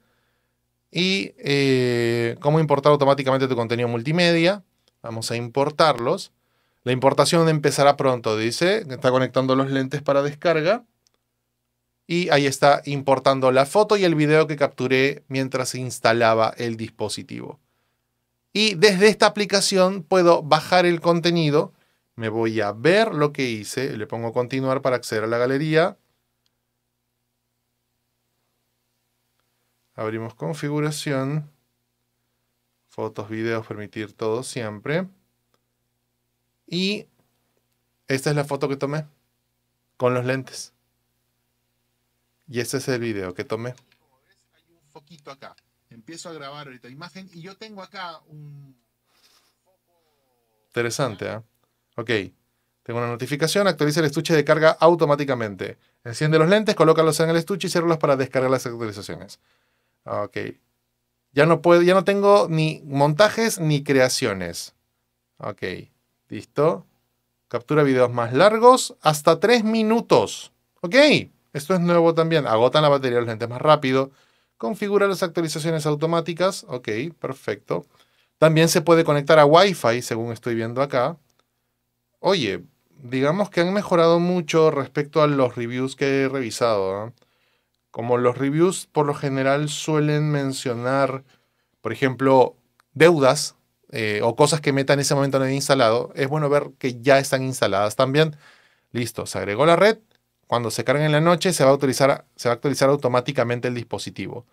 Y eh, cómo importar automáticamente tu contenido multimedia. Vamos a importarlos. La importación empezará pronto, dice. Está conectando los lentes para descarga. Y ahí está importando la foto y el video que capturé mientras se instalaba el dispositivo. Y desde esta aplicación puedo bajar el contenido. Me voy a ver lo que hice. Le pongo continuar para acceder a la galería. Abrimos configuración. Fotos, videos, permitir todo siempre. Y esta es la foto que tomé con los lentes. Y este es el video que tomé. Como ves, hay un foquito acá. Empiezo a grabar ahorita imagen y yo tengo acá un... Interesante, ¿eh? Ok. Tengo una notificación, actualiza el estuche de carga automáticamente. Enciende los lentes, colócalos en el estuche y ciérralos para descargar las actualizaciones. Ok. Ya no, puedo, ya no tengo ni montajes ni creaciones. Ok. ¿Listo? Captura videos más largos hasta 3 minutos. ¿Ok? Esto es nuevo también. Agotan la batería de los lentes más rápido. Configura las actualizaciones automáticas. Ok, perfecto. También se puede conectar a Wi-Fi, según estoy viendo acá. Oye, digamos que han mejorado mucho respecto a los reviews que he revisado. ¿ah? Como los reviews por lo general suelen mencionar, por ejemplo, deudas eh, o cosas que Meta en ese momento no había instalado, es bueno ver que ya están instaladas también. Listo, se agregó la red. Cuando se cargue en la noche, se va a, se va a actualizar automáticamente el dispositivo.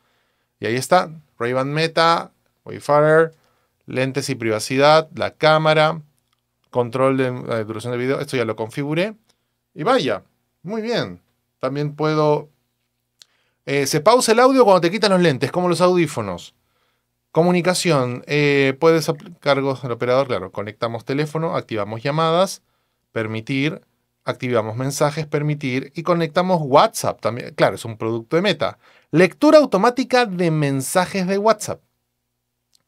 Y ahí está, Ray-Ban Meta, Wayfarer, lentes y privacidad, la cámara, control de eh, duración de video, esto ya lo configuré. Y vaya, muy bien. También puedo... Eh, se pausa el audio cuando te quitan los lentes, como los audífonos. Comunicación. Eh, puedes cargos al operador, claro. Conectamos teléfono, activamos llamadas, permitir, activamos mensajes, permitir y conectamos WhatsApp también. Claro, es un producto de meta. Lectura automática de mensajes de WhatsApp.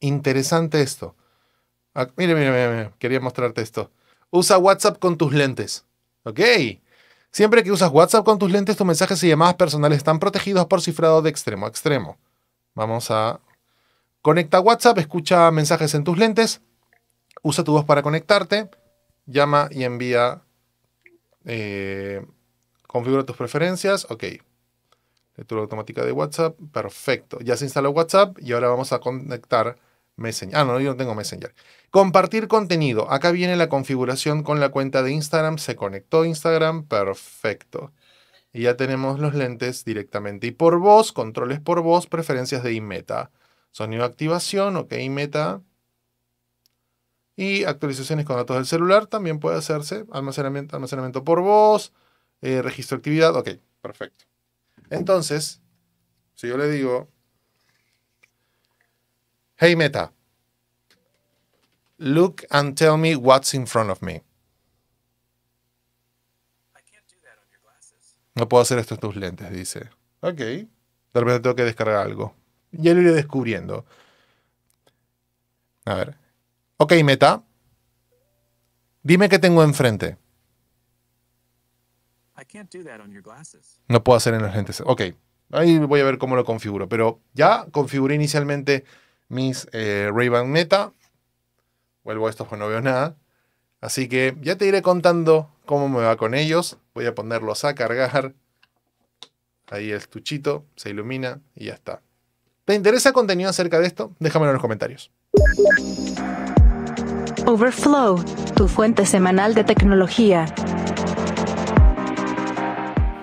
Interesante esto. mire, mire, mire, quería mostrarte esto. Usa WhatsApp con tus lentes. Ok. Siempre que usas WhatsApp con tus lentes, tus mensajes y llamadas personales están protegidos por cifrado de extremo a extremo. Vamos a Conecta WhatsApp, escucha mensajes en tus lentes, usa tu voz para conectarte, llama y envía. Eh, configura tus preferencias, ok. Lectura automática de WhatsApp, perfecto. Ya se instaló WhatsApp y ahora vamos a conectar Messenger. Ah, no, yo no tengo Messenger. Compartir contenido. Acá viene la configuración con la cuenta de Instagram. Se conectó Instagram, perfecto. Y ya tenemos los lentes directamente. Y por voz, controles por voz, preferencias de iMeta. Sonido de activación, ok, meta. Y actualizaciones con datos del celular también puede hacerse. Almacenamiento, almacenamiento por voz, eh, registro de actividad, ok, perfecto. Entonces, si yo le digo, hey meta, look and tell me what's in front of me. No puedo hacer esto en tus lentes, dice. Ok. tal vez tengo que descargar algo ya lo iré descubriendo. A ver. Ok, meta. Dime qué tengo enfrente. No puedo hacer en las lentes. Ok, ahí voy a ver cómo lo configuro. Pero ya configuré inicialmente mis eh, Meta. Vuelvo a estos pues porque no veo nada. Así que ya te iré contando cómo me va con ellos. Voy a ponerlos a cargar. Ahí el tuchito se ilumina y ya está. ¿Te interesa contenido acerca de esto? Déjamelo en los comentarios. Overflow, tu fuente semanal de tecnología.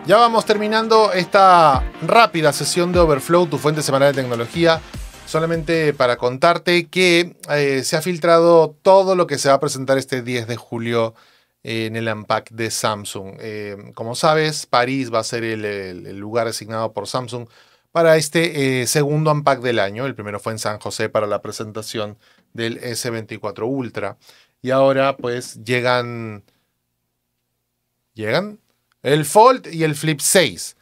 Ya vamos terminando esta rápida sesión de Overflow, tu fuente semanal de tecnología. Solamente para contarte que eh, se ha filtrado todo lo que se va a presentar este 10 de julio en el unpack de Samsung. Eh, como sabes, París va a ser el, el, lugar asignado por Samsung para este eh, segundo unpack del año. El primero fue en San José para la presentación del S24 Ultra. Y ahora pues llegan... ¿Llegan? El Fold y el Flip 6.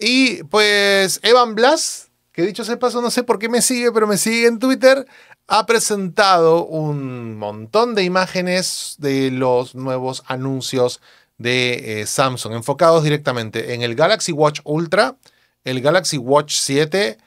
Y pues Evan Blas, que dicho sea paso, no sé por qué me sigue, pero me sigue en Twitter, ha presentado un montón de imágenes de los nuevos anuncios de eh, Samsung, enfocados directamente en el Galaxy Watch Ultra, el Galaxy Watch 7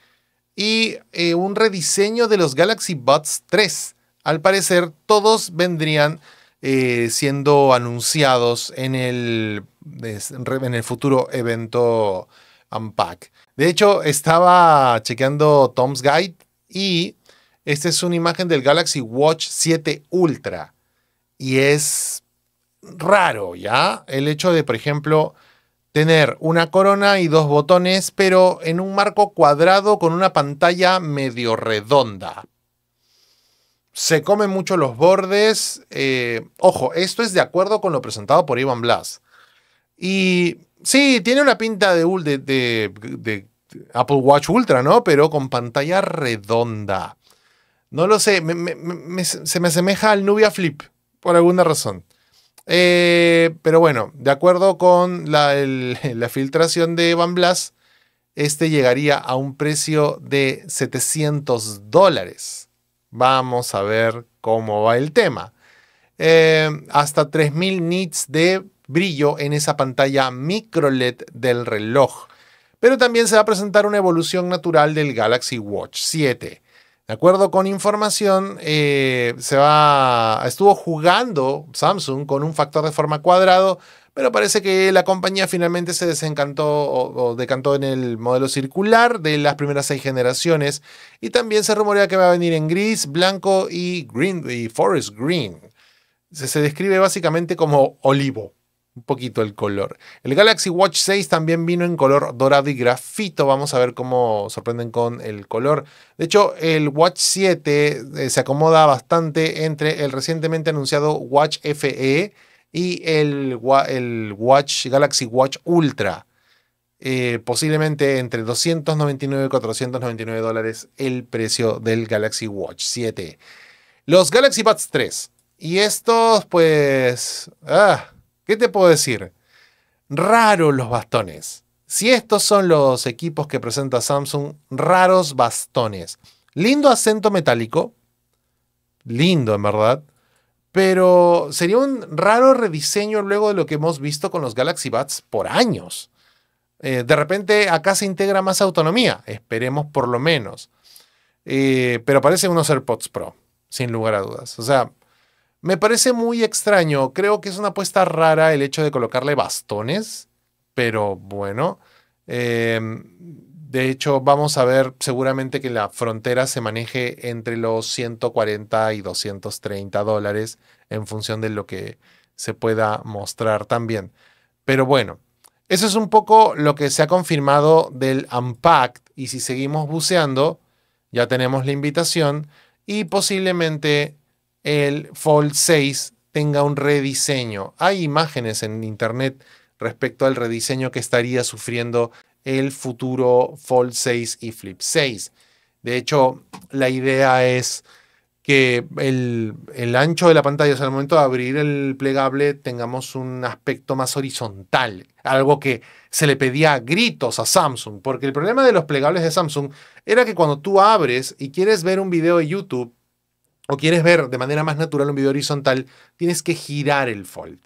y eh, un rediseño de los Galaxy Buds 3. Al parecer, todos vendrían eh, siendo anunciados en el, en el futuro evento Unpack. De hecho, estaba chequeando Tom's Guide y esta es una imagen del Galaxy Watch 7 Ultra. Y es raro, ¿ya? El hecho de, por ejemplo, tener una corona y dos botones, pero en un marco cuadrado con una pantalla medio redonda. Se comen mucho los bordes. Eh, ojo, esto es de acuerdo con lo presentado por Ivan Blas. Y sí, tiene una pinta de, Apple Watch Ultra, ¿no? Pero con pantalla redonda. No lo sé, se me asemeja al Nubia Flip, por alguna razón. Eh, pero bueno, de acuerdo con <laughs> la, filtración de Van Blas, este llegaría a un precio de 700 dólares. Vamos a ver cómo va el tema. Eh, hasta 3000 nits de brillo en esa pantalla microLED del reloj. Pero también se va a presentar una evolución natural del Galaxy Watch 7. De acuerdo con información, eh, se va, estuvo jugando Samsung con un factor de forma cuadrado, pero parece que la compañía finalmente se desencantó o, decantó en el modelo circular de las primeras seis generaciones. Y también se rumorea que va a venir en gris, blanco y, green, forest green. se describe básicamente como olivo un poquito el color. El Galaxy Watch 6 también vino en color dorado y grafito. Vamos a ver cómo sorprenden con el color. De hecho, el Watch 7 eh, se acomoda bastante entre el recientemente anunciado Watch FE y el, el Watch Galaxy Watch Ultra. Eh, posiblemente entre 299 y 499 dólares el precio del Galaxy Watch 7. Los Galaxy Buds 3. Y estos, pues... Ah, ¿Qué te puedo decir? Raros los bastones. Si estos son los equipos que presenta Samsung, raros bastones. Lindo acento metálico. Lindo, en verdad. Pero sería un raro rediseño luego de lo que hemos visto con los Galaxy Buds por años. Eh, de repente acá se integra más autonomía, esperemos por lo menos. Eh, pero pero uno ser AirPods Pro, sin lugar a dudas. O sea, me parece muy extraño. Creo que es una apuesta rara el hecho de colocarle bastones, pero bueno. Em, de hecho, vamos a ver seguramente que la frontera se maneje entre los 140 y 230 dólares en función de lo que se pueda mostrar también. Pero bueno, eso es un poco lo que se ha confirmado del Unpacked y si seguimos buceando, ya tenemos la invitación y posiblemente el Fold 6 tenga un rediseño. Hay imágenes en internet respecto al rediseño que estaría sufriendo el futuro Fold 6 y Flip 6. De hecho, la idea es que el, ancho de la pantalla, sea, al momento de abrir el plegable, tengamos un aspecto más horizontal, algo que se le pedía a gritos a Samsung, porque el problema de los plegables de Samsung era que cuando tú abres y quieres ver un video de YouTube, o quieres ver de manera más natural un video horizontal, tienes que girar el fold,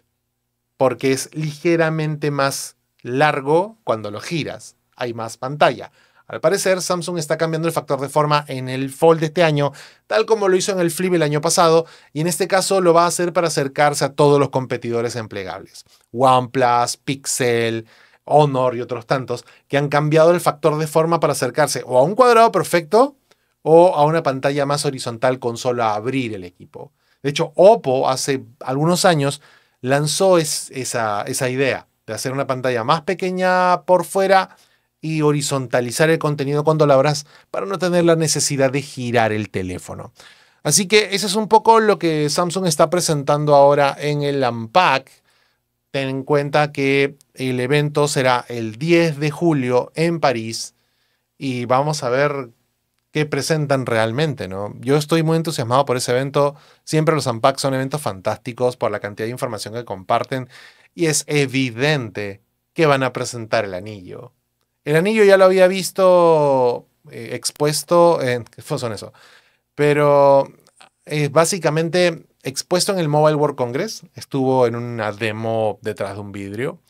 porque es ligeramente más largo cuando lo giras, hay más pantalla. Al parecer, Samsung está cambiando el factor de forma en el Fold de este año, tal como lo hizo en el Flip el año pasado, y en este caso lo va a hacer para acercarse a todos los competidores empleables: OnePlus, Pixel, Honor y otros tantos, que han cambiado el factor de forma para acercarse o a un cuadrado perfecto o a una pantalla más horizontal con solo abrir el equipo. De hecho, Oppo hace algunos años lanzó esa, esa idea de hacer una pantalla más pequeña por fuera y horizontalizar el contenido cuando la abras para no tener la necesidad de girar el teléfono. Así que eso es un poco lo que Samsung está presentando ahora en el Unpack. Ten en cuenta que el evento será el 10 de julio en París y vamos a ver presentan realmente, ¿no? Yo estoy muy entusiasmado por ese evento. Siempre los Unpacks son eventos fantásticos por la cantidad de información que comparten y es evidente que van a presentar el anillo. El anillo ya lo había visto eh, expuesto en... ¿Qué son eso? Pero es eh, básicamente expuesto en el Mobile World Congress. Estuvo en una demo detrás de un vidrio.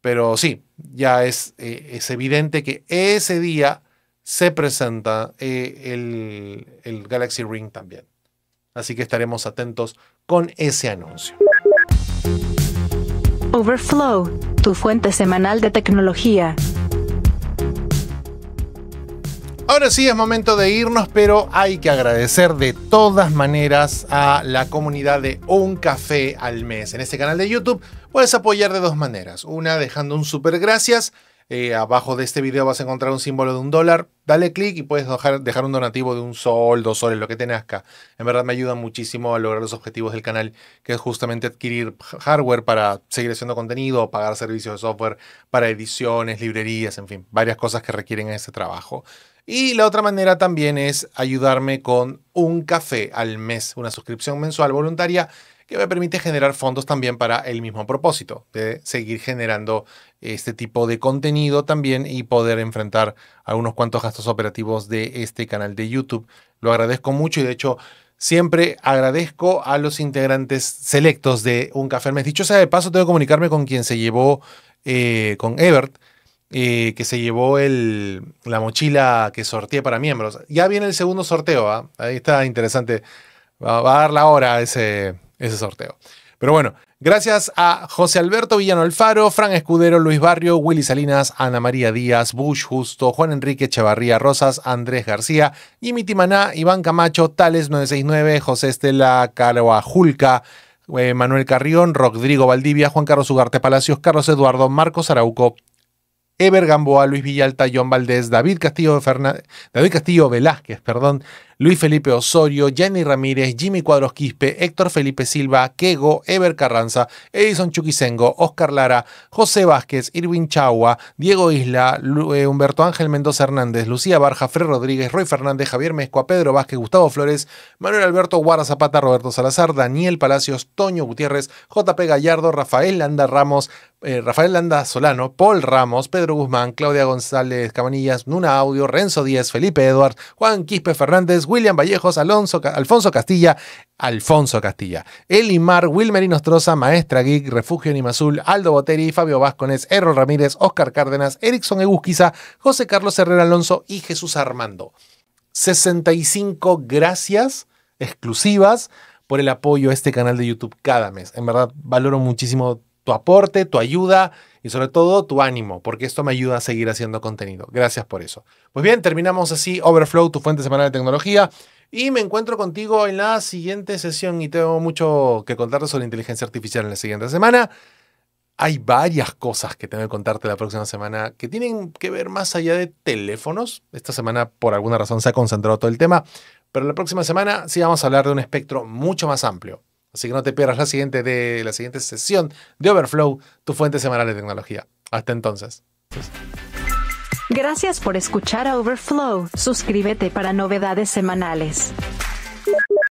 Pero sí, ya es, eh, es evidente que ese día se presenta eh, el, Galaxy Ring también. Así que estaremos atentos con ese anuncio. Overflow, tu fuente semanal de tecnología. Ahora sí es momento de irnos, pero hay que agradecer de todas maneras a la comunidad de Un Café al Mes. En este canal de YouTube puedes apoyar de dos maneras. Una dejando un super gracias eh, abajo de este video vas a encontrar un símbolo de un dólar. Dale clic y puedes dejar, un donativo de un sol, dos soles, lo que te nazca. En verdad me ayuda muchísimo a lograr los objetivos del canal, que es justamente adquirir hardware para seguir haciendo contenido, pagar servicios de software para ediciones, librerías, en fin, varias cosas que requieren ese trabajo. Y la otra manera también es ayudarme con un café al mes, una suscripción mensual voluntaria que me permite generar fondos también para el mismo propósito, de seguir generando este tipo de contenido también y poder enfrentar algunos cuantos gastos operativos de este canal de YouTube. Lo agradezco mucho y de hecho siempre agradezco a los integrantes selectos de Un Café al Mes. Dicho sea de paso, tengo que comunicarme con quien se llevó, eh, con Ebert, eh, que se llevó el, la mochila que sorteé para miembros. Ya viene el segundo sorteo, ¿ah? ahí está interesante. Va, a dar la hora ese, ese sorteo. Pero bueno, Gracias a José Alberto Villano Alfaro, Fran Escudero, Luis Barrio, Willy Salinas, Ana María Díaz, Bush Justo, Juan Enrique Echevarría Rosas, Andrés García, Jimmy Timaná, Iván Camacho, Tales 969, José Estela Carabajulca, eh, Manuel Carrión, Rodrigo Valdivia, Juan Carlos Ugarte Palacios, Carlos Eduardo, Marcos Arauco, Eber Gamboa, Luis Villalta, John Valdés, David Castillo, Fernández, David Castillo Velázquez, perdón, Luis Felipe Osorio, Jenny Ramírez, Jimmy Cuadros Quispe, Héctor Felipe Silva, Kego, Ever Carranza, Edison Chuquisengo, Oscar Lara, José Vázquez, Irwin Chagua, Diego Isla, eh, Humberto Ángel Mendoza Hernández, Lucía Barja, Fred Rodríguez, Roy Fernández, Javier Mezcua, Pedro Vázquez, Gustavo Flores, Manuel Alberto Guara Zapata, Roberto Salazar, Daniel Palacios, Toño Gutiérrez, JP Gallardo, Rafael Landa Ramos, eh, Rafael Landa Solano, Paul Ramos, Pedro Guzmán, Claudia González Cabanillas, Nuna Audio, Renzo Díaz, Felipe Eduard, Juan Quispe Fernández, William Vallejos, Alonso, Alfonso Castilla, Alfonso Castilla, Elimar, Wilmer Nostroza Maestra Geek, Refugio Azul, Aldo Boteri, Fabio Vázquez, Errol Ramírez, Oscar Cárdenas, Erickson Egusquiza, José Carlos Herrera Alonso y Jesús Armando. 65 gracias exclusivas por el apoyo a este canal de YouTube cada mes. En verdad, valoro muchísimo tu aporte, tu ayuda y sobre todo tu ánimo, porque esto me ayuda a seguir haciendo contenido. Gracias por eso. Pues bien, terminamos así Overflow, tu fuente semanal de tecnología. Y me encuentro contigo en la siguiente sesión y tengo mucho que contarte sobre inteligencia artificial en la siguiente semana. Hay varias cosas que tengo que contarte la próxima semana que tienen que ver más allá de teléfonos. Esta semana por alguna razón se ha concentrado todo el tema, pero la próxima semana sí vamos a hablar de un espectro mucho más amplio. Así que no te pierdas la siguiente, de, la siguiente sesión de Overflow, tu fuente semanal de tecnología. Hasta entonces. Gracias por escuchar a Overflow. Suscríbete para novedades semanales.